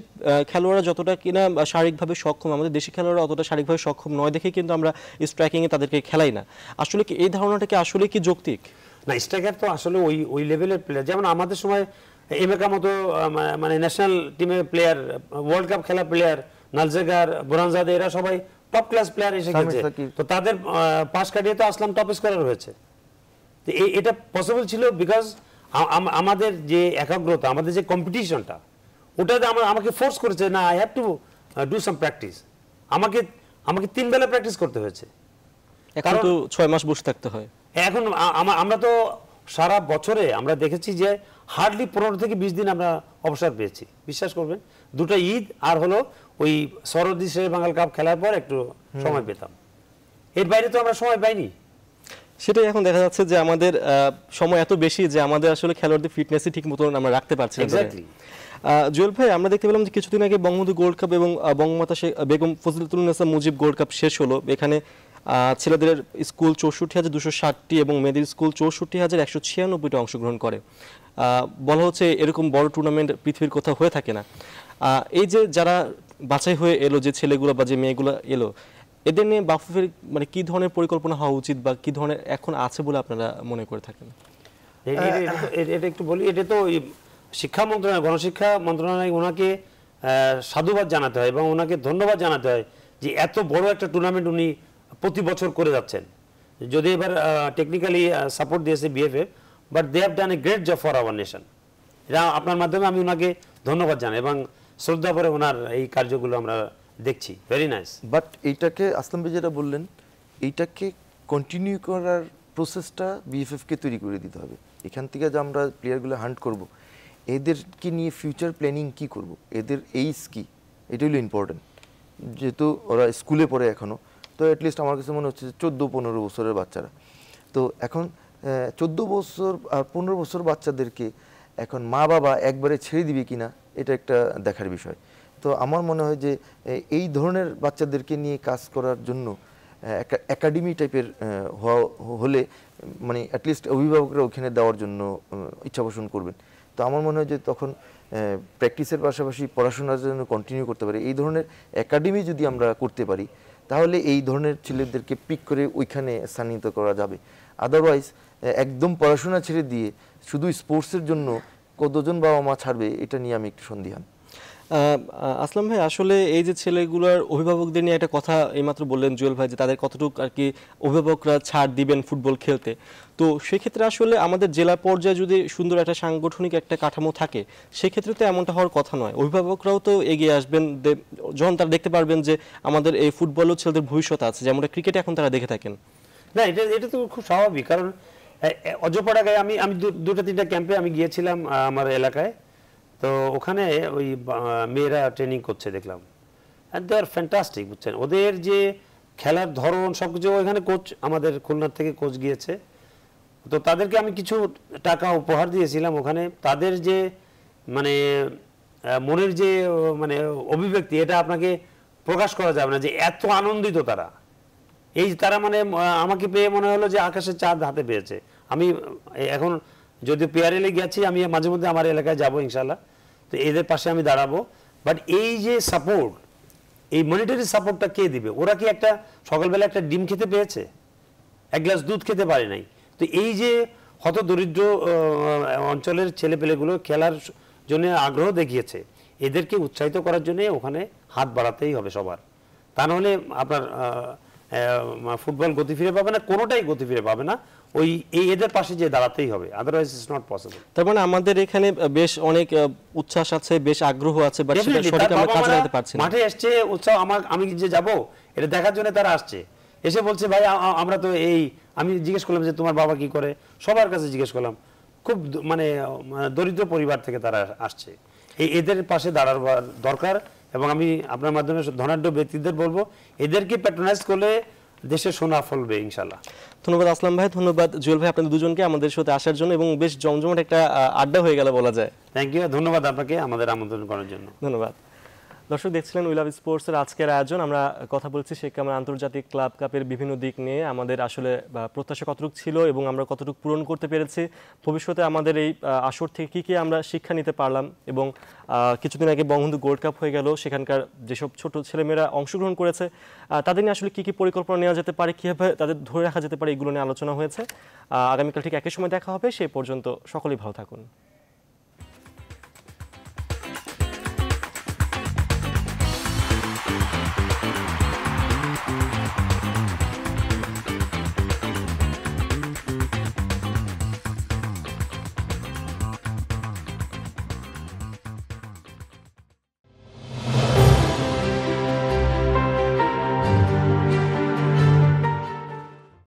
[SPEAKER 1] খেলোয়াড়রা যতটা কিনা শারীরিকভাবে সক্ষম আমাদের দেশি খেলোয়াড়রা অতটা শারীরিকভাবে সক্ষম নয় দেখে কিন্তু আমরা স্ট্রাইকিংয়ে তাদেরকে খেলাই না আসলে কি এই ধারণাটা কি আসলে কি যৌক্তিক না স্ট্রাইকার
[SPEAKER 3] তো আসলে ওই ওই লেভেলের প্লেয়ার যেমন আমাদের সময় এমেকা মতো মানে ন্যাশনাল টিমের প্লেয়ার ওয়ার্ল্ড কাপ খেলা প্লেয়ার নালজেগার বোরানজাদে এরা সবাই টপ ক্লাস প্লেয়ার এসে গেছে তো তাদের পাশ কাটিয়ে তো আসলাম টপ স্কোরার হয়েছে তো এটা পসিবল ছিল বিকজ আমাদের যে একাগ্রতা আমাদের যে কম্পিটিশনটা ওটা আমার আমাকে ফোর্স করেছে না I have to do some practice আমাকে আমাকে তিন বেলা প্র্যাকটিস করতে হয়েছে এখন তো
[SPEAKER 1] ছয় মাস বসে থাকতে হয়
[SPEAKER 3] এখন আমরা তো সারা বছরে আমরা দেখেছি যে হার্ডলি পনেরো থেকে বিশ দিন আমরা অবসর পেয়েছি বিশ্বাস করবেন দুটো ঈদ আর হলো ওই সরদি শেষ বাঙাল কাপ খেলার পর একটু সময় পেতাম এর বাইরে তো আমরা সময় পাইনি সেটাই এখন দেখা যাচ্ছে যে আমাদের
[SPEAKER 1] সময় এত বেশি যে আমাদের আসলে খেলোয়াড়দের ফিটনেসই ঠিক মতন আমরা রাখতে পারছি না জুয়েল ভাই আমরা দেখতে পেলাম যে কিছুদিন আগে বঙ্গবন্ধু গোল্ড কাপ এবং বঙ্গমাতা বেগম নাসা মুজিব গোল্ড কাপ শেষ হলো এখানে ছেলেদের স্কুল চৌষট্টি হাজার দুশো ষাটটি এবং মেয়েদের স্কুল চৌষট্টি হাজার একশো ছিয়ানব্বইটা অংশগ্রহণ করে বলা হচ্ছে এরকম বড় টুর্নামেন্ট পৃথিবীর কোথাও হয়ে থাকে না এই যে যারা বাছাই হয়ে এলো যে ছেলেগুলো বা যে মেয়েগুলো এলো এদের নিয়ে বাফুফের মানে কি ধরনের পরিকল্পনা হওয়া উচিত বা কি ধরনের এখন আছে বলে আপনারা মনে করে থাকেন
[SPEAKER 3] এটা একটু বলি এটা তো শিক্ষা মন্ত্রণালয় গণশিক্ষা মন্ত্রণালয় ওনাকে সাধুবাদ জানাতে হয় এবং ওনাকে ধন্যবাদ জানাতে হয় যে এত বড় একটা টুর্নামেন্ট উনি প্রতি বছর করে যাচ্ছেন যদি এবার টেকনিক্যালি সাপোর্ট দিয়েছে BFA but they have done a great job for our nation এটা আপনার মাধ্যমে আমি ওনাকে ধন্যবাদ জানাই এবং
[SPEAKER 2] শ্রদ্ধা পরে ওনার এই কার্যগুলো আমরা দেখছি ভেরি নাইস বাট এইটাকে আসলাম ভাই যেটা বললেন এইটাকে কন্টিনিউ করার প্রসেসটা বিএফএফকে তৈরি করে দিতে হবে এখান থেকে যে আমরা প্লেয়ারগুলো হান্ট করব। এদেরকে নিয়ে ফিউচার প্ল্যানিং কি করব। এদের এইজ কি এটা হলো ইম্পর্টেন্ট যেহেতু ওরা স্কুলে পড়ে এখনও তো অ্যাটলিস্ট আমার কাছে মনে হচ্ছে চোদ্দো পনেরো বছরের বাচ্চারা তো এখন চোদ্দো বছর আর পনেরো বছর বাচ্চাদেরকে এখন মা বাবা একবারে ছেড়ে দিবে কিনা এটা একটা দেখার বিষয় তো আমার মনে হয় যে এই ধরনের বাচ্চাদেরকে নিয়ে কাজ করার জন্য একটা একাডেমি টাইপের হওয়া হলে মানে অ্যাটলিস্ট অভিভাবকরা ওখানে দেওয়ার জন্য ইচ্ছা পোষণ করবেন তো আমার মনে হয় যে তখন প্র্যাকটিসের পাশাপাশি পড়াশোনার জন্য কন্টিনিউ করতে পারি এই ধরনের একাডেমি যদি আমরা করতে পারি তাহলে এই ধরনের ছেলেদেরকে পিক করে ওইখানে স্থানিত করা যাবে আদারওয়াইজ একদম পড়াশোনা ছেড়ে দিয়ে শুধু স্পোর্টসের জন্য কতজন বাবা মা ছাড়বে এটা নিয়ে আমি একটু সন্ধিহান
[SPEAKER 1] আসলাম ভাই আসলে এই যে ছেলেগুলোর অভিভাবকদের নিয়ে একটা কথা এইমাত্র বললেন জুয়েল ভাই যে তাদের কতটুকু আর কি অভিভাবকরা ছাড় দিবেন ফুটবল খেলতে তো সেক্ষেত্রে আসলে আমাদের জেলা পর্যায়ে যদি সুন্দর একটা সাংগঠনিক একটা কাঠামো থাকে সেক্ষেত্রে তো এমনটা হওয়ার কথা নয় অভিভাবকরাও তো এগিয়ে আসবেন যখন তারা দেখতে পারবেন যে আমাদের এই ফুটবলও ছেলেদের ভবিষ্যৎ আছে
[SPEAKER 3] যেমনটা ক্রিকেটে এখন তারা দেখে থাকেন না এটা এটা তো খুব স্বাভাবিক কারণ অজপাড়া গায়ে আমি আমি দুটো তিনটা ক্যাম্পে আমি গিয়েছিলাম আমার এলাকায় তো ওখানে ওই মেয়েরা ট্রেনিং করছে দেখলাম অ্যান্ড দে আর ফ্যান্টাস্টিক বুঝছেন ওদের যে খেলার ধরন সব কিছু ওইখানে কোচ আমাদের খুলনার থেকে কোচ গিয়েছে তো তাদেরকে আমি কিছু টাকা উপহার দিয়েছিলাম ওখানে তাদের যে মানে মনের যে মানে অভিব্যক্তি এটা আপনাকে প্রকাশ করা যাবে না যে এত আনন্দিত তারা এই তারা মানে আমাকে পেয়ে মনে হলো যে আকাশের চাঁদ হাতে পেয়েছে আমি এখন যদি পিআরএলে গেছি আমি মাঝে মধ্যে আমার এলাকায় যাব ইনশাল্লাহ তো এদের পাশে আমি দাঁড়াবো বাট এই যে সাপোর্ট এই মনিটারি সাপোর্টটা কে দিবে ওরা কি একটা সকালবেলা একটা ডিম খেতে পেয়েছে এক গ্লাস দুধ খেতে পারে নাই তো এই যে হত দরিদ্র অঞ্চলের ছেলেপেলেগুলো খেলার জন্য আগ্রহ দেখিয়েছে এদেরকে উৎসাহিত করার জন্য ওখানে হাত বাড়াতেই হবে সবার তা নাহলে আপনার ফুটবল গতি ফিরে পাবে না কোনোটাই গতি ফিরে পাবে না ওই এই এদের পাশে যে দাঁড়াতেই হবে আদারওয়াইজ ইজ নট পসিবল
[SPEAKER 1] তার মানে আমাদের এখানে বেশ অনেক উচ্ছ্বাস আছে বেশ আগ্রহ আছে বাট সেটা সঠিক আমরা কাজে লাগাতে পারছি না মাঠে
[SPEAKER 3] আসছে উৎসাহ আমার আমি যে যাব এটা দেখার জন্য তারা আসছে এসে বলছে ভাই আমরা তো এই আমি জিজ্ঞেস করলাম যে তোমার বাবা কি করে সবার কাছে জিজ্ঞেস করলাম খুব মানে দরিদ্র পরিবার থেকে তারা আসছে এই এদের পাশে দাঁড়াবার দরকার এবং আমি আপনার মাধ্যমে ধনাঢ্য ব্যক্তিদের বলবো এদেরকে প্যাট্রোনাইজ করলে দেশে সোনা ফলবে ইনশাল্লাহ ধন্যবাদ আসলাম ভাই ধন্যবাদ জুয়েল ভাই আপনাদের দুজনকে আমাদের সাথে আসার
[SPEAKER 1] জন্য এবং বেশ জমজমাট একটা আড্ডা হয়ে গেল বলা যায় থ্যাংক ইউ ধন্যবাদ আপনাকে আমাদের
[SPEAKER 3] আমন্ত্রণ করার জন্য
[SPEAKER 1] ধন্যবাদ দর্শক দেখছিলেন উই লাভ স্পোর্টসের আজকের আয়োজন আমরা কথা বলছি শেখ কামাল আন্তর্জাতিক ক্লাব কাপের বিভিন্ন দিক নিয়ে আমাদের আসলে প্রত্যাশা কতটুকু ছিল এবং আমরা কতটুকু পূরণ করতে পেরেছি ভবিষ্যতে আমাদের এই আসর থেকে কী কী আমরা শিক্ষা নিতে পারলাম এবং কিছুদিন আগে বঙ্গবন্ধু গোল্ড কাপ হয়ে গেল সেখানকার যেসব ছোট ছেলেমেয়েরা অংশগ্রহণ করেছে তাদের নিয়ে আসলে কী কী পরিকল্পনা নেওয়া যেতে পারে কীভাবে তাদের ধরে রাখা যেতে পারে এগুলো নিয়ে আলোচনা হয়েছে আগামীকাল ঠিক একই সময় দেখা হবে সে পর্যন্ত সকলেই ভালো থাকুন